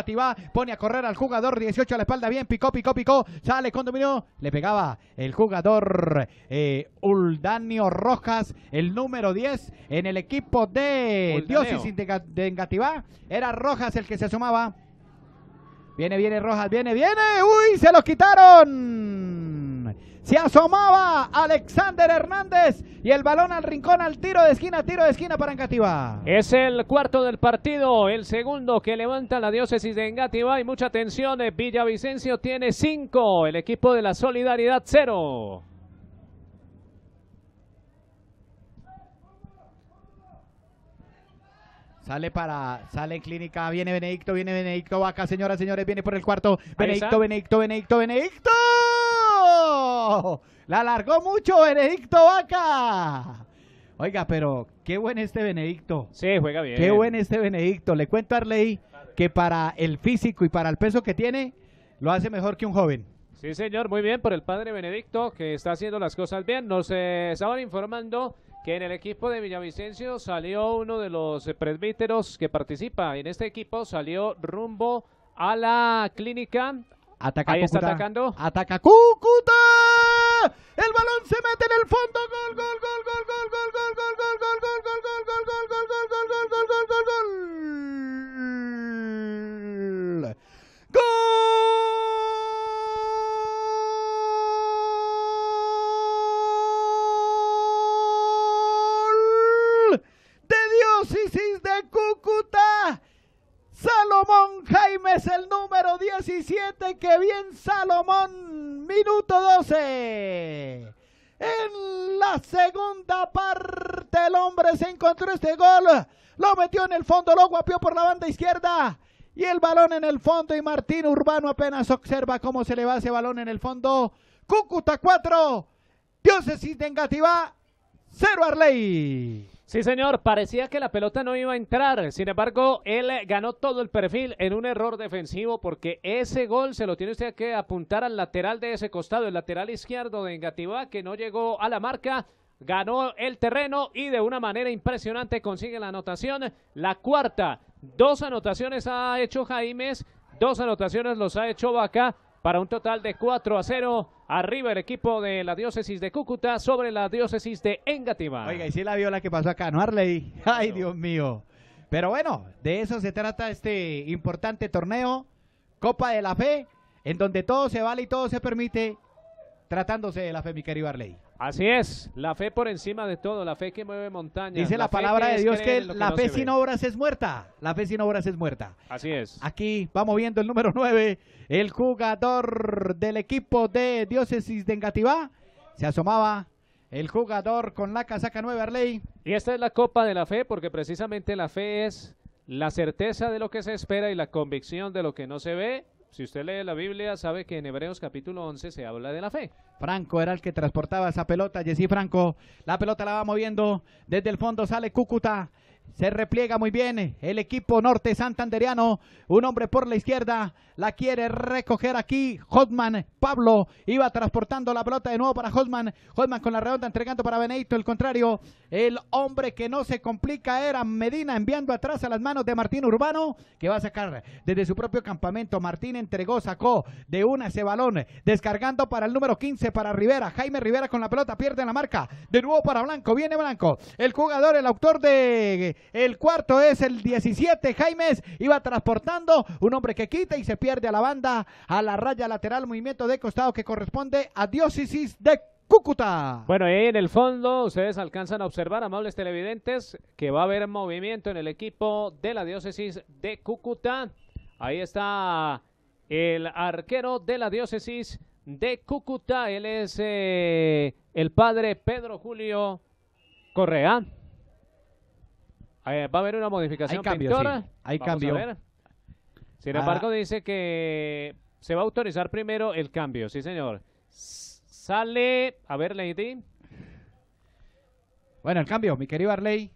pone a correr al jugador 18 a la espalda, bien, picó, picó, picó, sale con dominio, le pegaba el jugador eh, Uldanio Rojas, el número 10 en el equipo de Dios Diócesis de, de era Rojas el que se asomaba Viene, viene Rojas, viene, viene. Uy, se los quitaron. Se asomaba Alexander Hernández y el balón al rincón, al tiro de esquina, tiro de esquina para Engativá. Es el cuarto del partido, el segundo que levanta la diócesis de Engativá y mucha atención, eh, Villavicencio tiene cinco, el equipo de la Solidaridad cero. Sale para, sale en Clínica, viene Benedicto, viene Benedicto, Vaca, señoras, señores, viene por el cuarto. Benedicto, Benedicto, Benedicto, Benedicto. La alargó mucho Benedicto Vaca. Oiga, pero qué buen este Benedicto. Sí, juega bien. Qué buen este Benedicto. Le cuento a Arley que para el físico y para el peso que tiene, lo hace mejor que un joven. Sí, señor, muy bien por el padre Benedicto, que está haciendo las cosas bien. Nos eh, estaban informando que en el equipo de Villavicencio salió uno de los presbíteros que participa. En este equipo salió rumbo a la clínica. Ataca Ahí está atacando. Ataca Cúcuta. El balón se mete en el fondo. Gol, gol, gol, gol, gol, gol, gol, gol, gol, gol, gol, gol, gol, gol, gol, gol, gol. 17, que bien Salomón, minuto 12. En la segunda parte el hombre se encontró este gol, lo metió en el fondo, lo guapió por la banda izquierda y el balón en el fondo y Martín Urbano apenas observa cómo se le va ese balón en el fondo. Cúcuta 4, Diócesis de Engativá 0 Arley. Sí, señor, parecía que la pelota no iba a entrar. Sin embargo, él ganó todo el perfil en un error defensivo porque ese gol se lo tiene usted que apuntar al lateral de ese costado, el lateral izquierdo de Engativá que no llegó a la marca. Ganó el terreno y de una manera impresionante consigue la anotación. La cuarta, dos anotaciones ha hecho Jaimes, dos anotaciones los ha hecho Vaca para un total de 4 a 0. Arriba el equipo de la diócesis de Cúcuta sobre la diócesis de Engativá. Oiga, y si la vio la que pasó acá, ¿no, Arley? [laughs] Ay, Dios mío. Pero bueno, de eso se trata este importante torneo, Copa de la Fe, en donde todo se vale y todo se permite, tratándose de la fe, mi querido Arley. Así es, la fe por encima de todo, la fe que mueve montañas. Dice la, palabra de Dios que, la fe sin obras es muerta, la fe sin obras es muerta. Así es. Aquí vamos viendo el número 9, el jugador del equipo de Diócesis de Engativá, se asomaba el jugador con la casaca 9 Arley. Y esta es la copa de la fe porque precisamente la fe es la certeza de lo que se espera y la convicción de lo que no se ve si usted lee la Biblia, sabe que en Hebreos capítulo 11 se habla de la fe. Franco era el que transportaba esa pelota, Jesse Franco. La pelota la va moviendo. Desde el fondo sale Cúcuta. Se repliega muy bien el equipo norte Santanderiano, Un hombre por la izquierda. La quiere recoger aquí. Hotman, Pablo, iba transportando la pelota de nuevo para Hotman. Hotman con la redonda entregando para Benedito. El contrario, el hombre que no se complica era Medina enviando atrás a las manos de Martín Urbano, que va a sacar desde su propio campamento. Martín entregó, sacó de una ese balón. Descargando para el número 15, para Rivera. Jaime Rivera con la pelota, pierde la marca. De nuevo para Blanco, viene Blanco. El jugador, el autor de el cuarto es el 17, Jaimes. Iba transportando un hombre que quita y se pierde a la banda, a la raya lateral, movimiento de costado que corresponde a Diócesis de Cúcuta. Bueno, ahí en el fondo ustedes alcanzan a observar, amables televidentes, que va a haber movimiento en el equipo de la Diócesis de Cúcuta. Ahí está el arquero de la Diócesis de Cúcuta. Él es eh, el padre Pedro Julio Correa. Eh, va a haber una modificación Hay cambio, Hay Sin embargo, ah. dice que se va a autorizar primero el cambio, sí señor. sale, a ver Lady, Bueno, el cambio, mi querido Arley.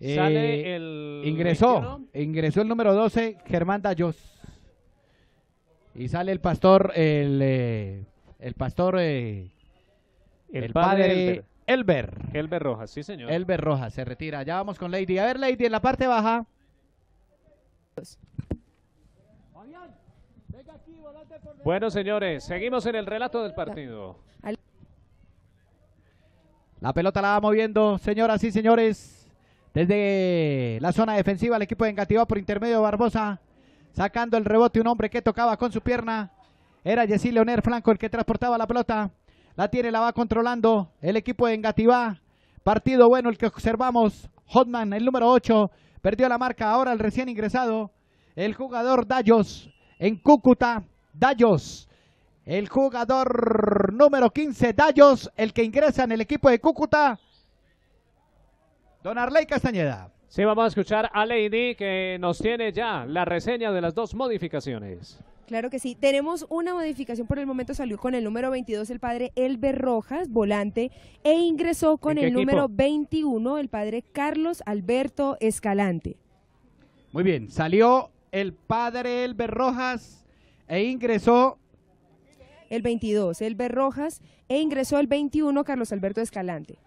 sale eh, el... Ingresó, ingresó el número 12, Germán Dayos. Y sale el pastor, el, eh, el pastor, el, padre, Elber. Elber Rojas, sí señor. Elber Rojas se retira. Ya vamos con Lady. A ver, Lady, en la parte baja. Bueno, señores, seguimos en el relato del partido. La pelota la va moviendo, señoras y señores. Desde la zona defensiva, el equipo de Engativá por intermedio de Barbosa. Sacando el rebote, un hombre que tocaba con su pierna. Era Jessy Leonel Franco el que transportaba la pelota. La tiene, la va controlando el equipo de Engativá. Partido bueno el que observamos. Hotman, el número 8, perdió la marca. Ahora el recién ingresado, el jugador Dayos en Cúcuta. Dayos, el jugador número 15, Dayos, el que ingresa en el equipo de Cúcuta. Don Arley Castañeda. Sí, vamos a escuchar a Lady que nos tiene ya la reseña de las dos modificaciones. Claro que sí. Tenemos una modificación por el momento. Salió con el número 22 el padre Elber Rojas, volante, e ingresó con el número 21 el padre Carlos Alberto Escalante. Muy bien, salió el padre Elber Rojas e ingresó el 22 Elber Rojas e ingresó el 21 Carlos Alberto Escalante.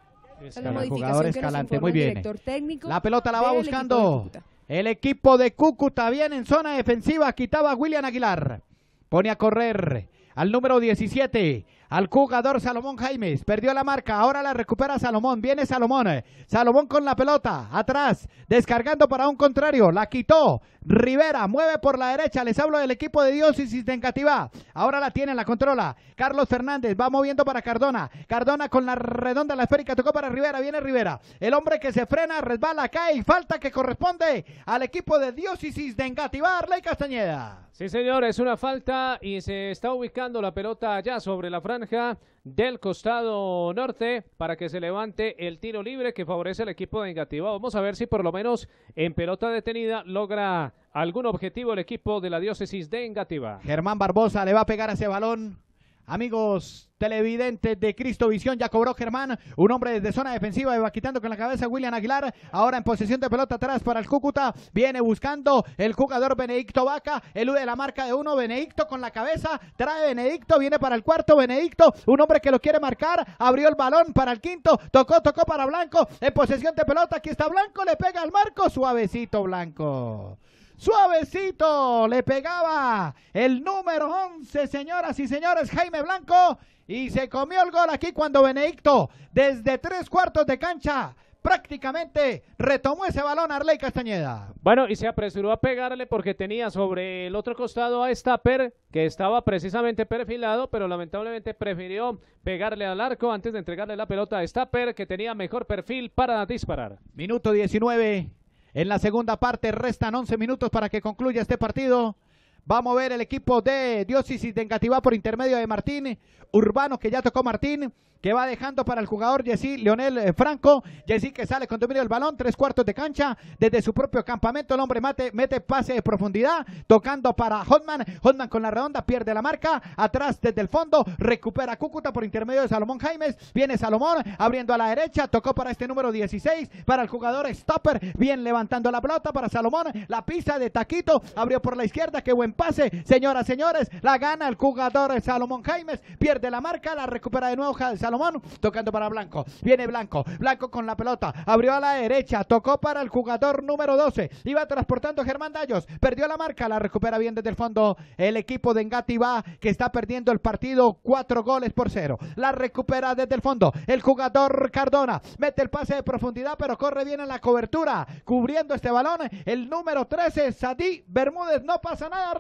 muy bien. Técnico, la pelota la va buscando. El equipo de Cúcuta viene en zona defensiva. Quitaba a William Aguilar. Pone a correr al número 17, al jugador Salomón Jaimes. Perdió la marca, ahora la recupera Salomón. Viene Salomón. Eh, Salomón con la pelota, atrás, descargando para un contrario. La quitó, Rivera mueve por la derecha. Les hablo del equipo de Diócesis de Engativá. Ahora la tiene, la controla. Carlos Fernández va moviendo para Cardona. Cardona con la redonda, la esférica tocó para Rivera. Viene Rivera. El hombre que se frena, resbala, cae y falta que corresponde al equipo de Diócesis de Engativá, Arley Castañeda. Sí, señor, es una falta y se está ubicando la pelota ya sobre la franja del costado norte para que se levante el tiro libre que favorece al equipo de Engativá. Vamos a ver si por lo menos en pelota detenida logra algún objetivo el equipo de la diócesis de Engativá. Germán Barbosa le va a pegar a ese balón Amigos televidentes de Cristo Visión, ya cobró Germán, un hombre desde zona defensiva, va quitando con la cabeza William Aguilar, ahora en posesión de pelota atrás para el Cúcuta, viene buscando el jugador Benedicto Vaca, de la marca de uno, Benedicto con la cabeza, trae Benedicto, viene para el cuarto, Benedicto, un hombre que lo quiere marcar, abrió el balón para el quinto, tocó, tocó para Blanco, en posesión de pelota, aquí está Blanco, le pega al marco, suavecito Blanco. Suavecito le pegaba el número 11, señoras y señores, Jaime Blanco. Y se comió el gol aquí cuando Benedicto, desde tres cuartos de cancha, prácticamente retomó ese balón a Arley Castañeda. Bueno, y se apresuró a pegarle porque tenía sobre el otro costado a Stapper, que estaba precisamente perfilado, pero lamentablemente prefirió pegarle al arco antes de entregarle la pelota a Stapper, que tenía mejor perfil para disparar. Minuto 19. En la segunda parte restan 11 minutos para que concluya este partido. Va a mover el equipo de Diócesis de Engativá por intermedio de Martín. Urbano que ya tocó Martín. Que va dejando para el jugador Jessy Leonel eh, Franco. Jessy que sale con dominio del balón. Tres cuartos de cancha. Desde su propio campamento. El hombre mate, mete pase de profundidad. Tocando para Hotman. Hotman con la redonda. Pierde la marca. Atrás desde el fondo. Recupera Cúcuta por intermedio de Salomón Jaimes. Viene Salomón. Abriendo a la derecha. Tocó para este número 16. Para el jugador Stopper. Bien levantando la pelota para Salomón. La pisa de Taquito. Abrió por la izquierda. que buen pase. Señoras, señores, la gana el jugador Salomón Jaimes. Pierde la marca, la recupera de nuevo Salomón. Tocando para Blanco. Viene Blanco. Blanco con la pelota. Abrió a la derecha. Tocó para el jugador número 12. Iba transportando Germán Dallos. Perdió la marca. La recupera bien desde el fondo. El equipo de Engativá que está perdiendo el partido. Cuatro goles por cero. La recupera desde el fondo. El jugador Cardona. Mete el pase de profundidad, pero corre bien en la cobertura. Cubriendo este balón. El número 13, Sadí Bermúdez. No pasa nada.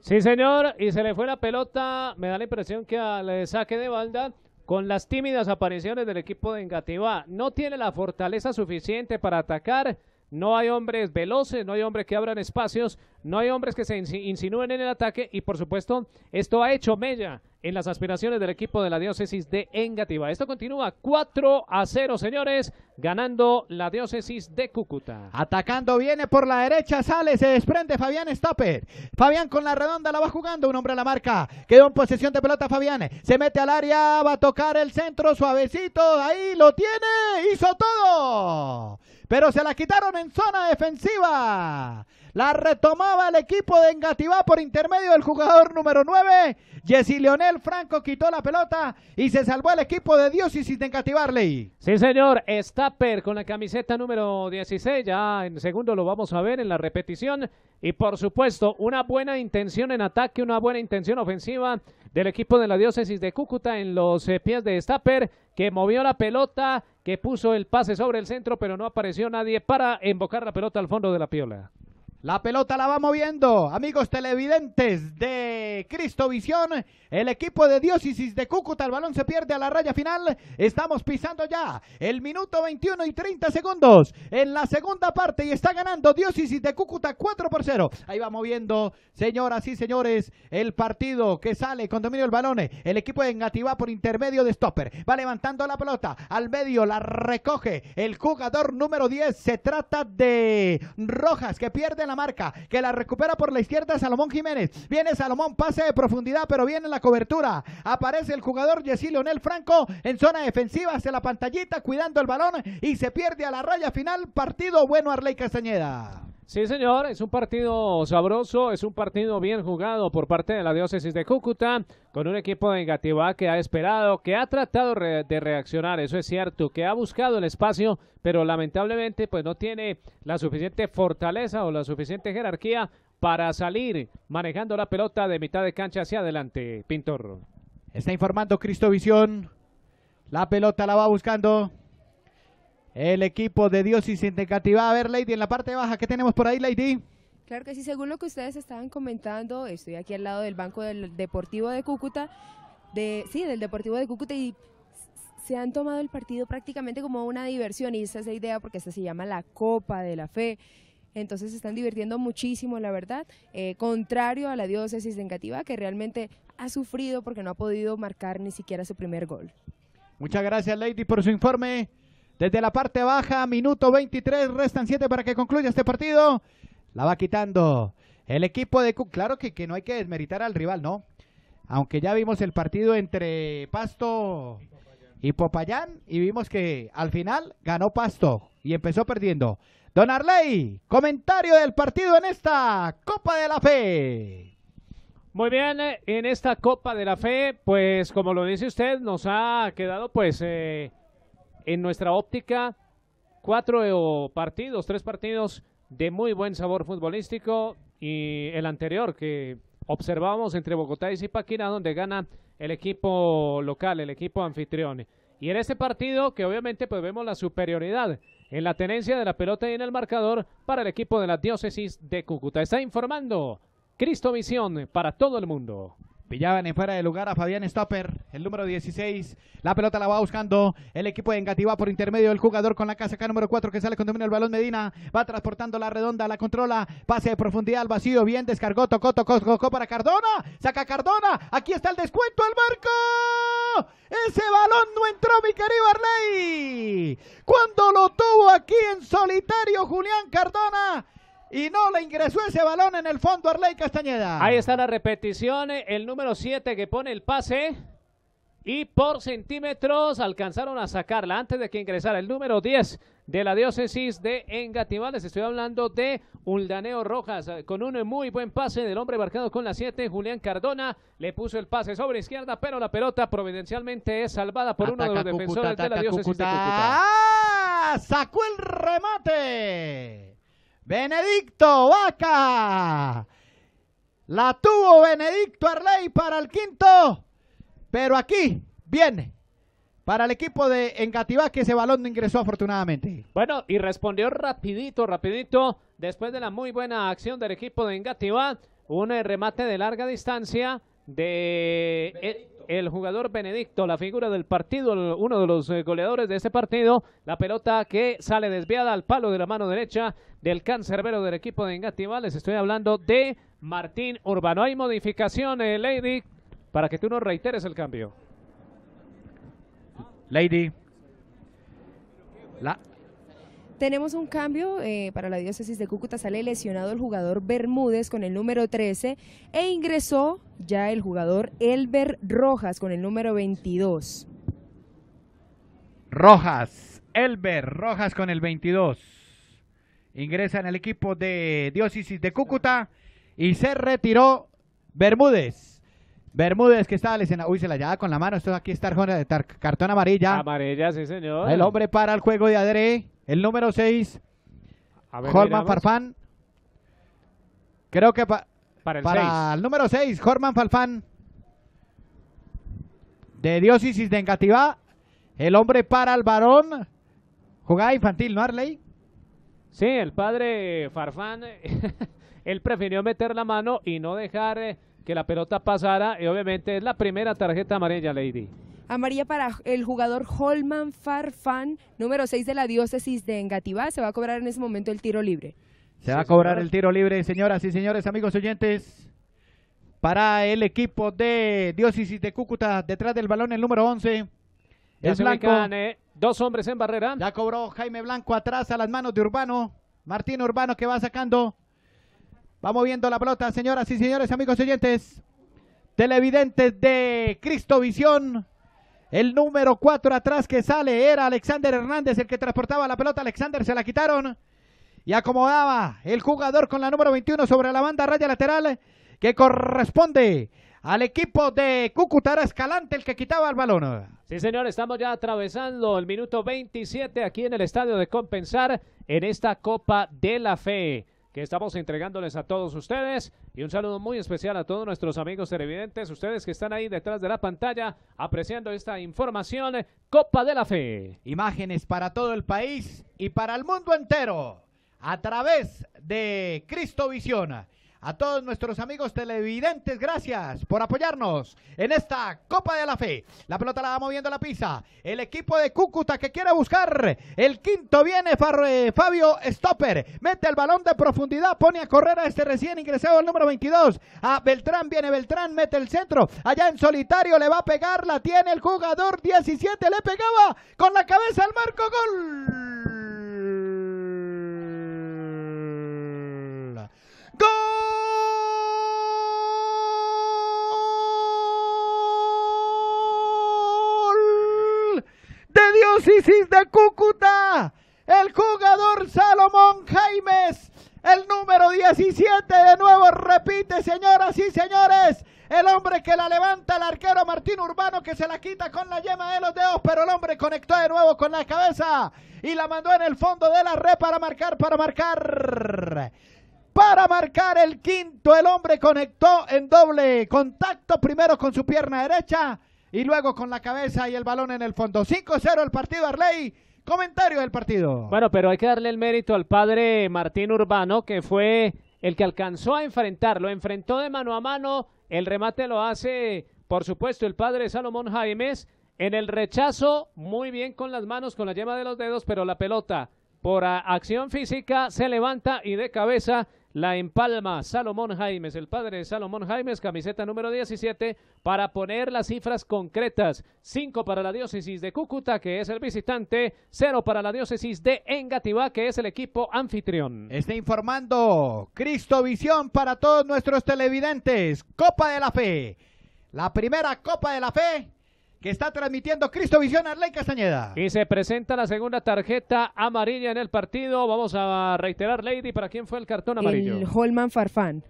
Sí, señor, y se le fue la pelota, me da la impresión que al eh, saque de balda con las tímidas apariciones del equipo de Engativá. No tiene la fortaleza suficiente para atacar, no hay hombres veloces, no hay hombres que abran espacios, no hay hombres que se insinúen en el ataque y por supuesto esto ha hecho Mella en las aspiraciones del equipo de la diócesis de Engativá. Esto continúa 4 a 0, señores, ganando la diócesis de Cúcuta. Atacando viene por la derecha, sale, se desprende Fabián Stopper. Fabián con la redonda la va jugando, un hombre a la marca. Quedó en posesión de pelota Fabián. Se mete al área, va a tocar el centro suavecito, ahí lo tiene, hizo todo. Pero se la quitaron en zona defensiva. La retomaba el equipo de Engativá por intermedio del jugador número 9. Jesse Leonel Franco quitó la pelota y se salvó el equipo de Diócesis de ley. Sí, señor. Stapper con la camiseta número 16. Ya en segundo lo vamos a ver en la repetición. Y por supuesto, una buena intención en ataque, una buena intención ofensiva del equipo de la diócesis de Cúcuta en los eh, pies de Stapper, que movió la pelota, que puso el pase sobre el centro, pero no apareció nadie para embocar la pelota al fondo de la piola. La pelota la va moviendo, amigos televidentes de Cristovisión, el equipo de Diócesis de Cúcuta, el balón se pierde a la raya final, estamos pisando ya el minuto 21 y 30 segundos en la segunda parte y está ganando Diócesis de Cúcuta 4 por 0. Ahí va moviendo, señoras y señores, el partido que sale con dominio del balón, el equipo de Engativá por intermedio de Stopper, va levantando la pelota, al medio la recoge el jugador número 10, se trata de Rojas que pierde la marca, que la recupera por la izquierda Salomón Jiménez. Viene Salomón, pase de profundidad, pero viene la cobertura. Aparece el jugador Jessy Leonel Franco en zona defensiva, hacia la pantallita, cuidando el balón y se pierde a la raya final. Partido bueno Arley Castañeda. Sí, señor, es un partido sabroso, es un partido bien jugado por parte de la diócesis de Cúcuta, con un equipo de negativa que ha esperado, que ha tratado de reaccionar, eso es cierto, que ha buscado el espacio, pero lamentablemente pues no tiene la suficiente fortaleza o la suficiente jerarquía para salir manejando la pelota de mitad de cancha hacia adelante, Pintor. Está informando Cristovisión, la pelota la va buscando el equipo de Dios y Tecatibá. A ver, Lady, en la parte baja, ¿qué tenemos por ahí, Lady? Claro que sí, según lo que ustedes estaban comentando, estoy aquí al lado del Banco del Deportivo de Cúcuta, de, sí, del Deportivo de Cúcuta y se han tomado el partido prácticamente como una diversión y esa es la idea porque esta se llama la Copa de la Fe. Entonces se están divirtiendo muchísimo, la verdad, eh, contrario a la diócesis de que realmente ha sufrido porque no ha podido marcar ni siquiera su primer gol. Muchas gracias, Lady, por su informe. Desde la parte baja, minuto 23, restan 7 para que concluya este partido. La va quitando el equipo de... Claro que, que no hay que desmeritar al rival, ¿no? Aunque ya vimos el partido entre Pasto y Popayán y vimos que al final ganó Pasto y empezó perdiendo. Don Arley, comentario del partido en esta Copa de la Fe. Muy bien, eh, en esta Copa de la Fe, pues como lo dice usted, nos ha quedado pues eh, en nuestra óptica, cuatro eh, partidos, tres partidos de muy buen sabor futbolístico y el anterior que observamos entre Bogotá y Zipaquirá donde gana el equipo local, el equipo anfitrión. Y en este partido que obviamente pues vemos la superioridad en la tenencia de la pelota y en el marcador para el equipo de la diócesis de Cúcuta. Está informando Cristo Visión para todo el mundo ya en fuera de lugar a Fabián Stopper, el número 16. La pelota la va buscando el equipo de Engativá por intermedio del jugador con la casa. acá número 4 que sale con dominio el balón Medina. Va transportando la redonda, la controla. Pase de profundidad al vacío. Bien, descargó, tocó, tocó, tocó para Cardona. Saca Cardona. Aquí está el descuento al marco. Ese balón no entró, mi querido Arley. Cuando lo tuvo aquí en solitario Julián Cardona y no le ingresó ese balón en el fondo Arley Castañeda. Ahí está la repetición, eh, el número 7 que pone el pase y por centímetros alcanzaron a sacarla antes de que ingresara el número 10 de la diócesis de Engatimales. estoy hablando de Uldaneo Rojas eh, con un muy buen pase del hombre marcado con la 7, Julián Cardona. Le puso el pase sobre izquierda, pero la pelota providencialmente es salvada por uno de los defensores de la diócesis de ¡Ah! ¡Sacó el remate! Benedicto Vaca. La tuvo Benedicto Arley para el quinto. Pero aquí viene para el equipo de Engativá que ese balón no ingresó afortunadamente. Bueno, y respondió rapidito, rapidito, después de la muy buena acción del equipo de Engativá, un eh, remate de larga distancia de el, jugador Benedicto, la figura del partido, uno de los eh, goleadores de ese partido, la pelota que sale desviada al palo de la mano derecha del cancerbero del equipo de Engativá, les estoy hablando de Martín Urbano. Hay modificaciones eh, Lady, para que tú no reiteres el cambio. Lady, la, tenemos un cambio eh, para la diócesis de Cúcuta. Sale lesionado el jugador Bermúdez con el número 13 e ingresó ya el jugador Elber Rojas con el número 22. Rojas, Elber Rojas con el 22. Ingresa en el equipo de diócesis de Cúcuta y se retiró Bermúdez. Bermúdez que estaba lesionado. Uy, se la lleva con la mano. Esto aquí está cartón amarilla. Amarilla, sí, señor. El hombre para el juego de Adre. El número 6, Jorman Farfán. Creo que para, el, número 6, Jorman Farfán. De Diócesis de Engativá. El hombre para el varón. Jugada infantil, ¿no, Arley? Sí, el padre Farfán, [laughs] él prefirió meter la mano y no dejar eh, que la pelota pasara. Y obviamente es la primera tarjeta amarilla, Lady. Amarilla para el jugador Holman Farfan, número 6 de la diócesis de Engativá. Se va a cobrar en ese momento el tiro libre. Se va a cobrar el tiro libre, señoras y señores, amigos oyentes. Para el equipo de Diócesis de Cúcuta, detrás del balón el número 11. es eh, dos hombres en barrera. Ya cobró Jaime Blanco atrás a las manos de Urbano. Martín Urbano que va sacando. Va moviendo la pelota, señoras y señores, amigos oyentes. Televidentes de Cristovisión. El número 4 atrás que sale era Alexander Hernández, el que transportaba la pelota. Alexander se la quitaron y acomodaba el jugador con la número 21 sobre la banda raya lateral que corresponde al equipo de Cúcuta, Escalante el que quitaba el balón. Sí, señor, estamos ya atravesando el minuto 27 aquí en el estadio de Compensar en esta Copa de la Fe que estamos entregándoles a todos ustedes. Y un saludo muy especial a todos nuestros amigos televidentes, ustedes que están ahí detrás de la pantalla apreciando esta información. Copa de la Fe. Imágenes para todo el país y para el mundo entero a través de Cristo Visiona. A todos nuestros amigos televidentes, gracias por apoyarnos en esta Copa de la Fe. La pelota la va moviendo la pisa. El equipo de Cúcuta que quiere buscar. El quinto viene eh, Fabio Stopper. Mete el balón de profundidad. Pone a correr a este recién ingresado el número 22. A Beltrán viene Beltrán. Mete el centro. Allá en solitario le va a pegar. La tiene el jugador 17. Le pegaba con la cabeza al marco. Gol. Cisis de Cúcuta, el jugador Salomón Jaimes, el número 17 de nuevo, repite señoras y señores, el hombre que la levanta el arquero Martín Urbano que se la quita con la yema de los dedos, pero el hombre conectó de nuevo con la cabeza y la mandó en el fondo de la red para marcar, para marcar. Para marcar el quinto, el hombre conectó en doble contacto, primero con su pierna derecha y luego con la cabeza y el balón en el fondo. 5-0 el partido Arley. Comentario del partido. Bueno, pero hay que darle el mérito al padre Martín Urbano, que fue el que alcanzó a enfrentar. Lo enfrentó de mano a mano. El remate lo hace, por supuesto, el padre Salomón Jaimes. En el rechazo, muy bien con las manos, con la yema de los dedos, pero la pelota por acción física se levanta y de cabeza la empalma Salomón Jaimes, el padre de Salomón Jaimes, camiseta número 17, para poner las cifras concretas. 5 para la diócesis de Cúcuta, que es el visitante, 0 para la diócesis de Engativá, que es el equipo anfitrión. Está informando Cristovisión para todos nuestros televidentes. Copa de la Fe. La primera Copa de la Fe que está transmitiendo Cristovisión, Visión Castañeda. Y se presenta la segunda tarjeta amarilla en el partido. Vamos a reiterar, Lady, ¿para quién fue el cartón amarillo? El Holman Farfán.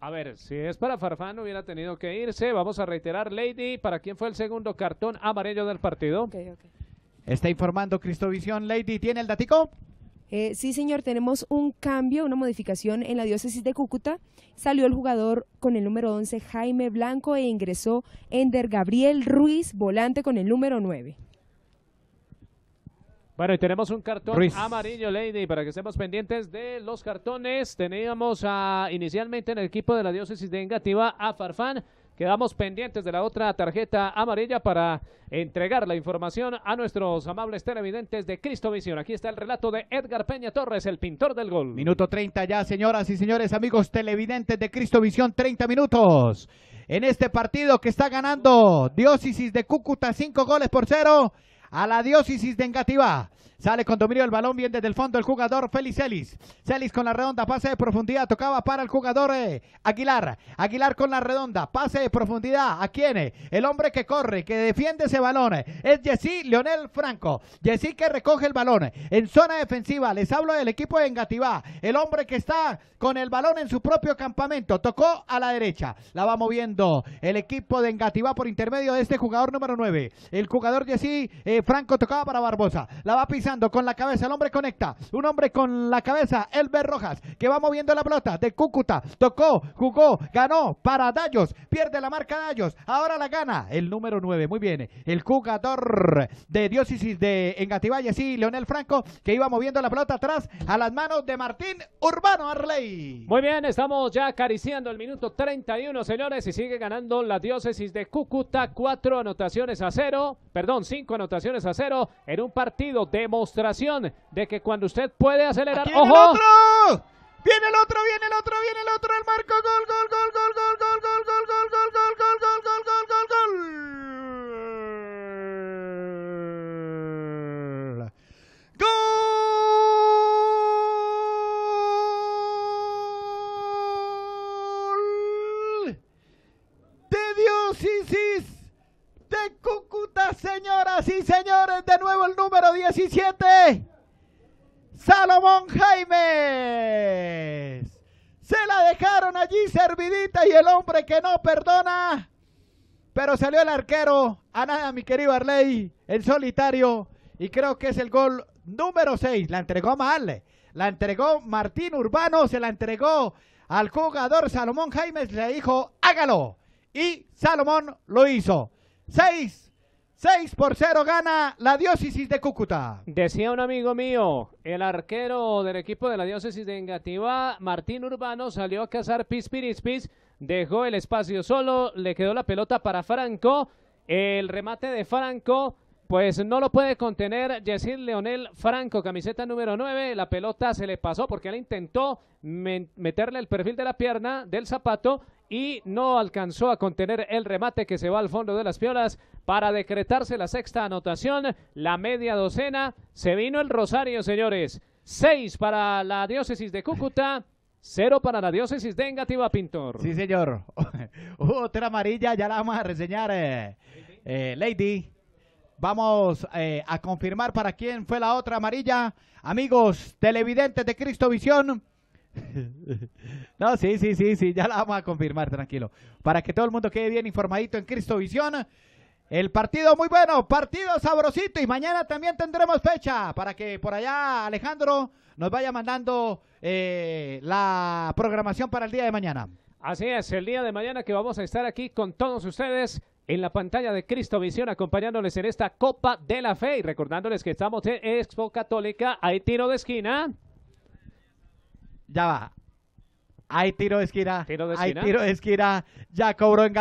A ver, si es para Farfán hubiera tenido que irse. Vamos a reiterar, Lady, ¿para quién fue el segundo cartón amarillo del partido? Está informando Cristovisión, Lady, ¿tiene el datico? Eh, sí, señor, tenemos un cambio, una modificación en la diócesis de Cúcuta. Salió el jugador con el número 11, Jaime Blanco, e ingresó Ender Gabriel Ruiz, volante con el número 9. Bueno, y tenemos un cartón amarillo, Lady, para que estemos pendientes de los cartones. Teníamos a, inicialmente en el equipo de la diócesis de Engativa a Farfán, Quedamos pendientes de la otra tarjeta amarilla para entregar la información a nuestros amables televidentes de Cristovisión. Aquí está el relato de Edgar Peña Torres, el pintor del gol. Minuto 30 ya, señoras y señores, amigos televidentes de Cristovisión. Visión, 30 minutos. En este partido que está ganando Diócesis de Cúcuta, Cinco goles por cero a la Diócesis de Engativá. Sale con dominio el balón, bien desde el fondo el jugador Félix Celis. Celis con la redonda, pase de profundidad, tocaba para el jugador eh, Aguilar. Aguilar con la redonda, pase de profundidad. ¿A quién? Eh? El hombre que corre, que defiende ese balón. Eh, es Jessy Leonel Franco. Jessy que recoge el balón en zona defensiva. Les hablo del equipo de Engativá. El hombre que está con el balón en su propio campamento. Tocó a la derecha. La va moviendo el equipo de Engativá por intermedio de este jugador número 9. El jugador Jessy Franco tocaba para Barbosa. La va pisando con la cabeza, el hombre conecta. Un hombre con la cabeza, Elber Rojas, que va moviendo la pelota de Cúcuta. Tocó, jugó, ganó para Dayos. Pierde la marca Dayos. Ahora la gana el número 9. Muy bien. El jugador de diócesis de engativá sí, Leonel Franco, que iba moviendo la pelota atrás a las manos de Martín Urbano Arley. Muy bien, estamos ya acariciando el minuto 31, señores, y sigue ganando la diócesis de Cúcuta. Cuatro anotaciones a cero, perdón, cinco anotaciones a cero en un partido de demostración de que cuando usted puede acelerar. ¡Viene ¡Ojo! el otro, viene el otro, viene el otro! ¡El marco! ¡Gol, gol, gol, gol, gol, gol, gol, gol, gol, gol, gol! señores, de nuevo el número 17, Salomón Jaime Se la dejaron allí servidita y el hombre que no perdona. Pero salió el arquero, a nada mi querido Arley, el solitario. Y creo que es el gol número 6. La entregó malle la entregó Martín Urbano, se la entregó al jugador Salomón Jaimes, le dijo, hágalo. Y Salomón lo hizo. 6 6 por 0 gana la diócesis de Cúcuta. Decía un amigo mío, el arquero del equipo de la diócesis de Engativá, Martín Urbano, salió a cazar pis, pis, dejó el espacio solo, le quedó la pelota para Franco, el remate de Franco, pues no lo puede contener Yesir Leonel Franco, camiseta número 9, la pelota se le pasó porque él intentó meterle el perfil de la pierna, del zapato, y no alcanzó a contener el remate que se va al fondo de las piolas para decretarse la sexta anotación, la media docena, se vino el Rosario, señores. Seis para la diócesis de Cúcuta. Cero para la diócesis de Engativa Pintor. Sí, señor. [laughs] Otra amarilla, ya la vamos a reseñar. Eh, eh, lady, vamos eh, a confirmar para quién fue la otra amarilla. Amigos televidentes de Cristovisión, [laughs] No, sí, sí, sí, sí, ya la vamos a confirmar, tranquilo. Para que todo el mundo quede bien informadito en Cristovisión. El partido muy bueno, partido sabrosito y mañana también tendremos fecha para que por allá Alejandro nos vaya mandando eh, la programación para el día de mañana. Así es, el día de mañana que vamos a estar aquí con todos ustedes en la pantalla de Cristovisión acompañándoles en esta Copa de la Fe y recordándoles que estamos en Expo Católica, hay tiro de esquina ya va. Hay tiro de esquina. ¿Tiro Hay tiro de esquina. Ya cobró en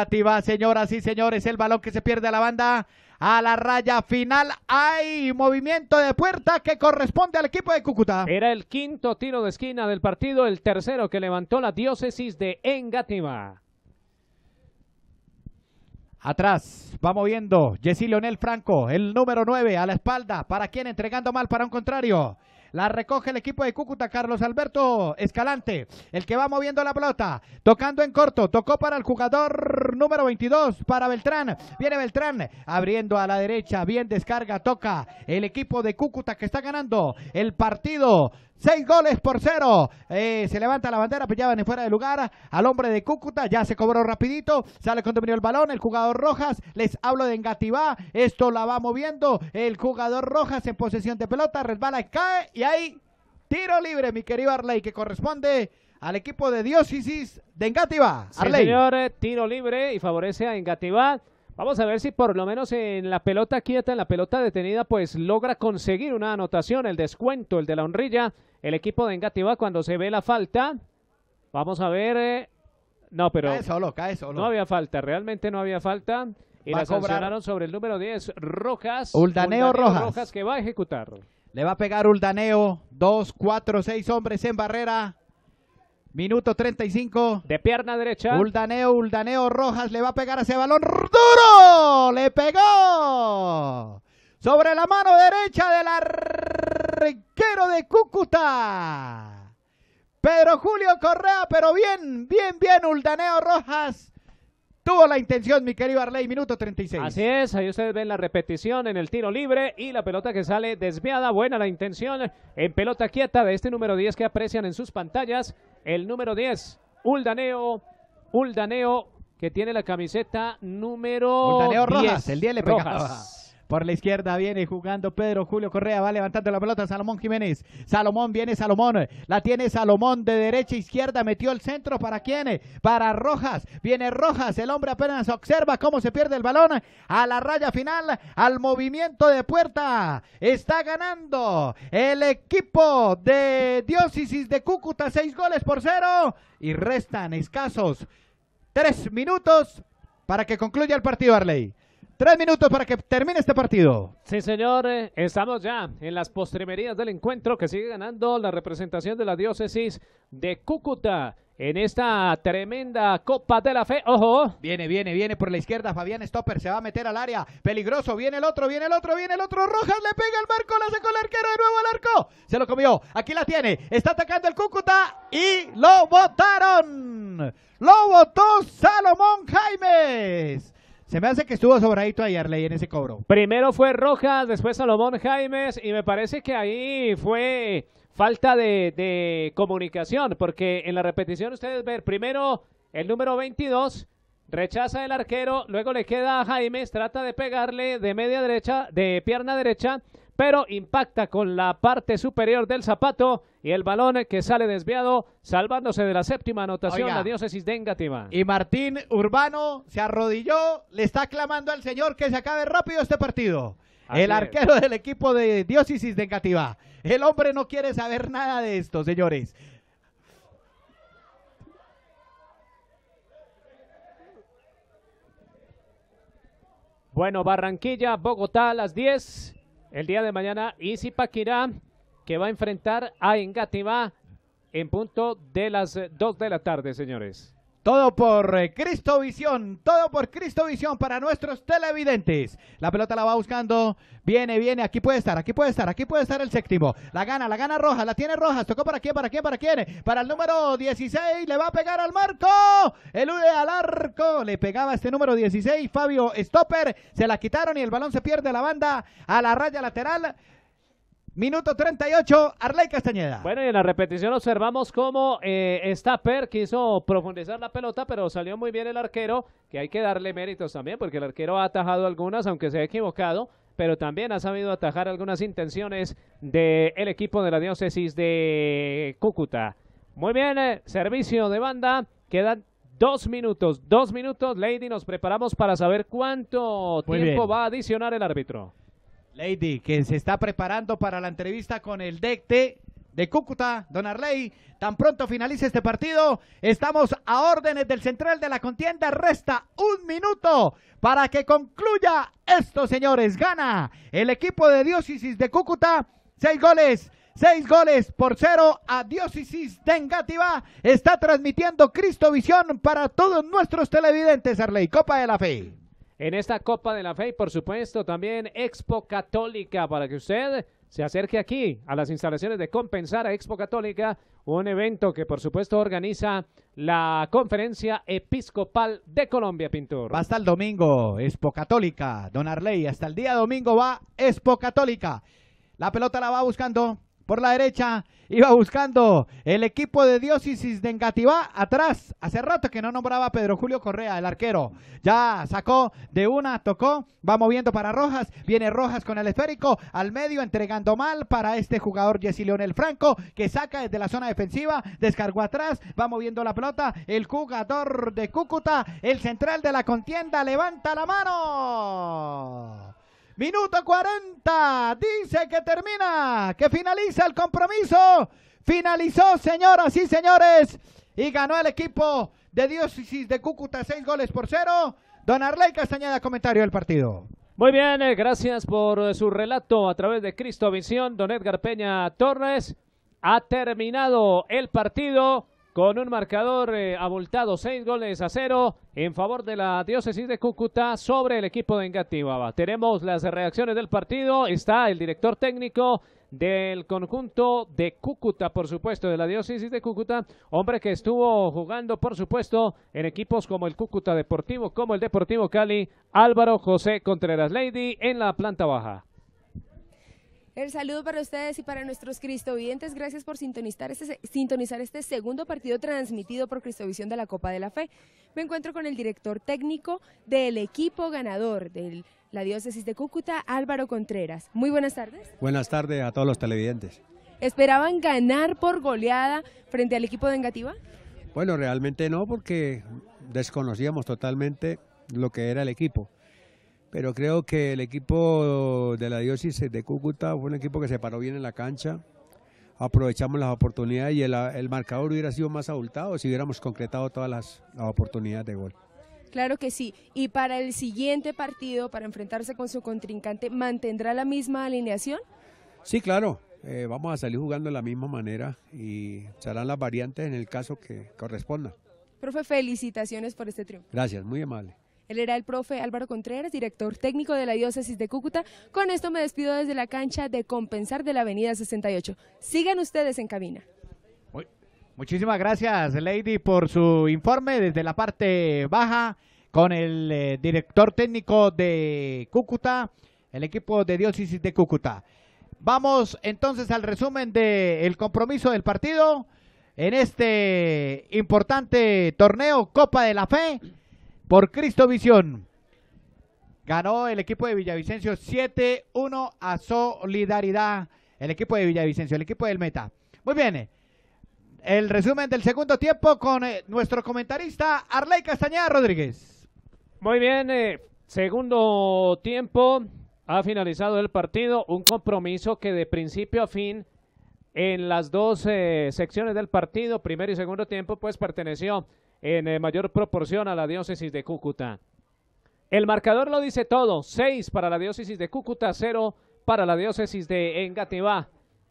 señoras y señores. El balón que se pierde a la banda. A la raya final hay movimiento de puerta que corresponde al equipo de Cúcuta. Era el quinto tiro de esquina del partido, el tercero que levantó la diócesis de Engativa. Atrás, va moviendo Jessy Leonel Franco, el número 9 a la espalda. ¿Para quién? Entregando mal para un contrario. La recoge el equipo de Cúcuta, Carlos Alberto Escalante, el que va moviendo la pelota, tocando en corto, tocó para el jugador número 22, para Beltrán. Viene Beltrán abriendo a la derecha, bien descarga, toca el equipo de Cúcuta que está ganando el partido. Seis goles por cero. Eh, se levanta la bandera, pillaban en fuera de lugar al hombre de Cúcuta. Ya se cobró rapidito. Sale con dominio el balón. El jugador Rojas. Les hablo de Engativá. Esto la va moviendo. El jugador Rojas en posesión de pelota. Resbala, y cae. Y ahí tiro libre, mi querido Arley, que corresponde al equipo de Diócesis de Engativá. Arley. Eh, tiro libre y favorece a Engativá. Vamos a ver si por lo menos en la pelota quieta, en la pelota detenida, pues logra conseguir una anotación, el descuento, el de la honrilla el equipo de Engativá cuando se ve la falta. Vamos a ver. Eh, no, pero. solo, cae No había falta, realmente no había falta. Y la sancionaron sobre el número 10, Rojas. Uldaneo, Rojas. que va a ejecutar. Le va a pegar Uldaneo. Dos, cuatro, seis hombres en barrera. Minuto 35. De pierna derecha. Uldaneo, Uldaneo Rojas le va a pegar ese balón. ¡Duro! ¡Le pegó! sobre la mano derecha del arquero de Cúcuta. Pedro Julio Correa, pero bien, bien, bien, Uldaneo Rojas. Tuvo la intención, mi querido Arley, minuto 36. Así es, ahí ustedes ven la repetición en el tiro libre y la pelota que sale desviada. Buena la intención en pelota quieta de este número 10 que aprecian en sus pantallas. El número 10, Uldaneo, Uldaneo, que tiene la camiseta número el día le por la izquierda viene jugando Pedro Julio Correa. Va levantando la pelota Salomón Jiménez. Salomón viene Salomón. La tiene Salomón de derecha a izquierda. Metió el centro. ¿Para quién? Para Rojas. Viene Rojas. El hombre apenas observa cómo se pierde el balón. A la raya final. Al movimiento de puerta. Está ganando el equipo de Diócesis de Cúcuta. Seis goles por cero. Y restan escasos tres minutos para que concluya el partido, Arley. Tres minutos para que termine este partido. Sí, señor. Eh, estamos ya en las postremerías del encuentro que sigue ganando la representación de la diócesis de Cúcuta en esta tremenda Copa de la Fe. ¡Ojo! Viene, viene, viene por la izquierda. Fabián Stopper se va a meter al área. Peligroso. Viene el otro, viene el otro, viene el otro. Rojas le pega el marco, la sacó el arquero de nuevo al arco. Se lo comió. Aquí la tiene. Está atacando el Cúcuta y lo votaron. Lo votó Salomón Jaimes. Se me hace que estuvo sobradito ayer, ley en ese cobro. Primero fue Rojas, después Salomón Jaimes, y me parece que ahí fue falta de, de comunicación, porque en la repetición ustedes ven primero el número 22, rechaza el arquero, luego le queda a Jaimes, trata de pegarle de media derecha, de pierna derecha, pero impacta con la parte superior del zapato y el balón que sale desviado, salvándose de la séptima anotación la diócesis de Engativá. Y Martín Urbano se arrodilló, le está clamando al señor que se acabe rápido este partido. el arquero del equipo de diócesis de Engativá. El hombre no quiere saber nada de esto, señores. Bueno, Barranquilla, Bogotá las 10 el día de mañana Isipaquirá, que va a enfrentar a Engativá en punto de las 2 de la tarde, señores. Todo por eh, Cristovisión, todo por Cristovisión para nuestros televidentes. La pelota la va buscando, viene, viene, aquí puede estar, aquí puede estar, aquí puede estar el séptimo. La gana, la gana roja, la tiene roja, tocó para quién, para quién, para quién. Para el número 16, le va a pegar al marco, elude al arco, le pegaba este número 16, Fabio Stopper, se la quitaron y el balón se pierde a la banda, a la raya lateral. Minuto 38, Arley Castañeda. Bueno, y en la repetición observamos cómo eh, Stapper quiso profundizar la pelota, pero salió muy bien el arquero, que hay que darle méritos también, porque el arquero ha atajado algunas, aunque se ha equivocado, pero también ha sabido atajar algunas intenciones del equipo de la diócesis de Cúcuta. Muy bien, eh, servicio de banda, quedan dos minutos, dos minutos, Lady, nos preparamos para saber cuánto tiempo va a adicionar el árbitro. Lady, que se está preparando para la entrevista con el DECT de Cúcuta, Don Arley. Tan pronto finalice este partido, estamos a órdenes del central de la contienda. Resta un minuto para que concluya esto, señores. Gana el equipo de Diócesis de Cúcuta. Seis goles. Seis goles por cero a Diócesis de Está transmitiendo Cristovisión para todos nuestros televidentes, Arley. Copa de la Fe en esta Copa de la Fe y por supuesto también Expo Católica para que usted se acerque aquí a las instalaciones de Compensar a Expo Católica, un evento que por supuesto organiza la Conferencia Episcopal de Colombia, Pintor. Va hasta el domingo Expo Católica, Don Arley, hasta el día domingo va Expo Católica. La pelota la va buscando por la derecha, iba buscando el equipo de diócesis de Engativá, atrás, hace rato que no nombraba a Pedro Julio Correa, el arquero, ya sacó de una, tocó, va moviendo para Rojas, viene Rojas con el esférico, al medio, entregando mal para este jugador Jessy Leonel Franco, que saca desde la zona defensiva, descargó atrás, va moviendo la pelota, el jugador de Cúcuta, el central de la contienda, levanta la mano. Minuto 40. Dice que termina, que finaliza el compromiso. Finalizó, señoras y señores. Y ganó el equipo de Diócesis de Cúcuta, seis goles por cero. Don Arley Castañeda, comentario del partido. Muy bien, eh, gracias por eh, su relato a través de Cristo Visión, don Edgar Peña Torres. Ha terminado el partido con un marcador eh, abultado, seis goles a cero en favor de la diócesis de Cúcuta sobre el equipo de Engativaba. Tenemos las reacciones del partido, está el director técnico del conjunto de Cúcuta, por supuesto, de la diócesis de Cúcuta, hombre que estuvo jugando, por supuesto, en equipos como el Cúcuta Deportivo, como el Deportivo Cali, Álvaro José Contreras Lady en la planta baja. El saludo para ustedes y para nuestros cristovidentes. Gracias por sintonizar este, sintonizar este segundo partido transmitido por Cristovisión de la Copa de la Fe. Me encuentro con el director técnico del equipo ganador de la diócesis de Cúcuta, Álvaro Contreras. Muy buenas tardes. Buenas tardes a todos los televidentes. ¿Esperaban ganar por goleada frente al equipo de Engativá? Bueno, realmente no, porque desconocíamos totalmente lo que era el equipo pero creo que el equipo de la diócesis de Cúcuta fue un equipo que se paró bien en la cancha, aprovechamos las oportunidades y el, marcador hubiera sido más adultado si hubiéramos concretado todas las, oportunidades de gol. Claro que sí. Y para el siguiente partido, para enfrentarse con su contrincante, ¿mantendrá la misma alineación? Sí, claro. Eh, vamos a salir jugando de la misma manera y serán las variantes en el caso que corresponda. Profe, felicitaciones por este triunfo. Gracias, muy amable. Él era el profe Álvaro Contreras, director técnico de la diócesis de Cúcuta. Con esto me despido desde la cancha de Compensar de la Avenida 68. Sigan ustedes en cabina. muchísimas gracias, Lady, por su informe desde la parte baja con el eh, director técnico de Cúcuta, el equipo de diócesis de Cúcuta. Vamos entonces al resumen del compromiso del partido en este importante torneo Copa de la Fe por Visión. Ganó el equipo de Villavicencio 7-1 a Solidaridad. El equipo de Villavicencio, el equipo del Meta. Muy bien. El resumen del segundo tiempo con eh, nuestro comentarista Arley Castañeda Rodríguez. Muy bien. Eh, segundo tiempo. Ha finalizado el partido. Un compromiso que de principio a fin en las dos eh, secciones del partido, primero y segundo tiempo, pues perteneció en eh, mayor proporción a la diócesis de Cúcuta. El marcador lo dice todo, 6 para la diócesis de Cúcuta, 0 para la diócesis de Engativá,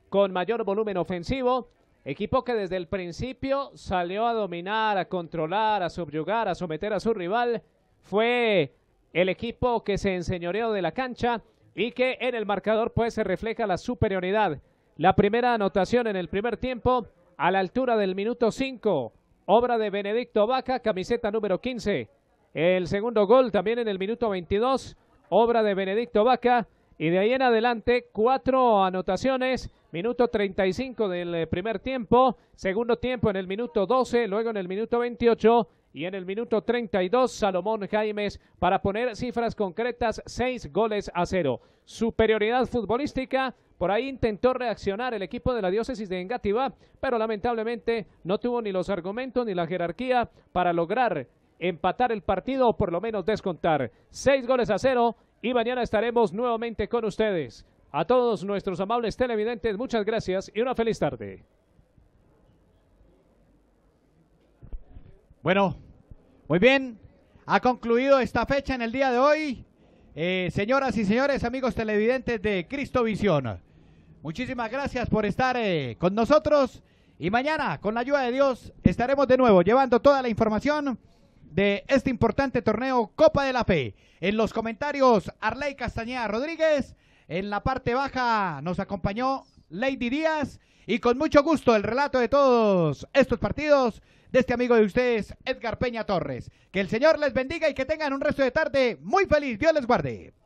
con mayor volumen ofensivo. Equipo que desde el principio salió a dominar, a controlar, a subyugar, a someter a su rival. Fue el equipo que se enseñoreó de la cancha y que en el marcador pues se refleja la superioridad. La primera anotación en el primer tiempo a la altura del minuto 5 Obra de Benedicto Vaca, camiseta número 15. El segundo gol también en el minuto 22. Obra de Benedicto Vaca. Y de ahí en adelante, cuatro anotaciones. Minuto 35 del eh, primer tiempo. Segundo tiempo en el minuto 12. Luego en el minuto 28. Y en el minuto 32, Salomón Jaimes para poner cifras concretas, seis goles a cero. Superioridad futbolística por ahí intentó reaccionar el equipo de la diócesis de Engativá, pero lamentablemente no tuvo ni los argumentos ni la jerarquía para lograr empatar el partido o por lo menos descontar. Seis goles a cero y mañana estaremos nuevamente con ustedes. A todos nuestros amables televidentes, muchas gracias y una feliz tarde. Bueno, muy bien. Ha concluido esta fecha en el día de hoy. Eh, señoras y señores, amigos televidentes de Cristo Cristovisión. Muchísimas gracias por estar eh, con nosotros y mañana, con la ayuda de Dios, estaremos de nuevo llevando toda la información de este importante torneo Copa de la Fe. En los comentarios, Arley Castañeda Rodríguez. En la parte baja nos acompañó Lady Díaz. Y con mucho gusto el relato de todos estos partidos de este amigo de ustedes, Edgar Peña Torres. Que el Señor les bendiga y que tengan un resto de tarde muy feliz. Dios les guarde.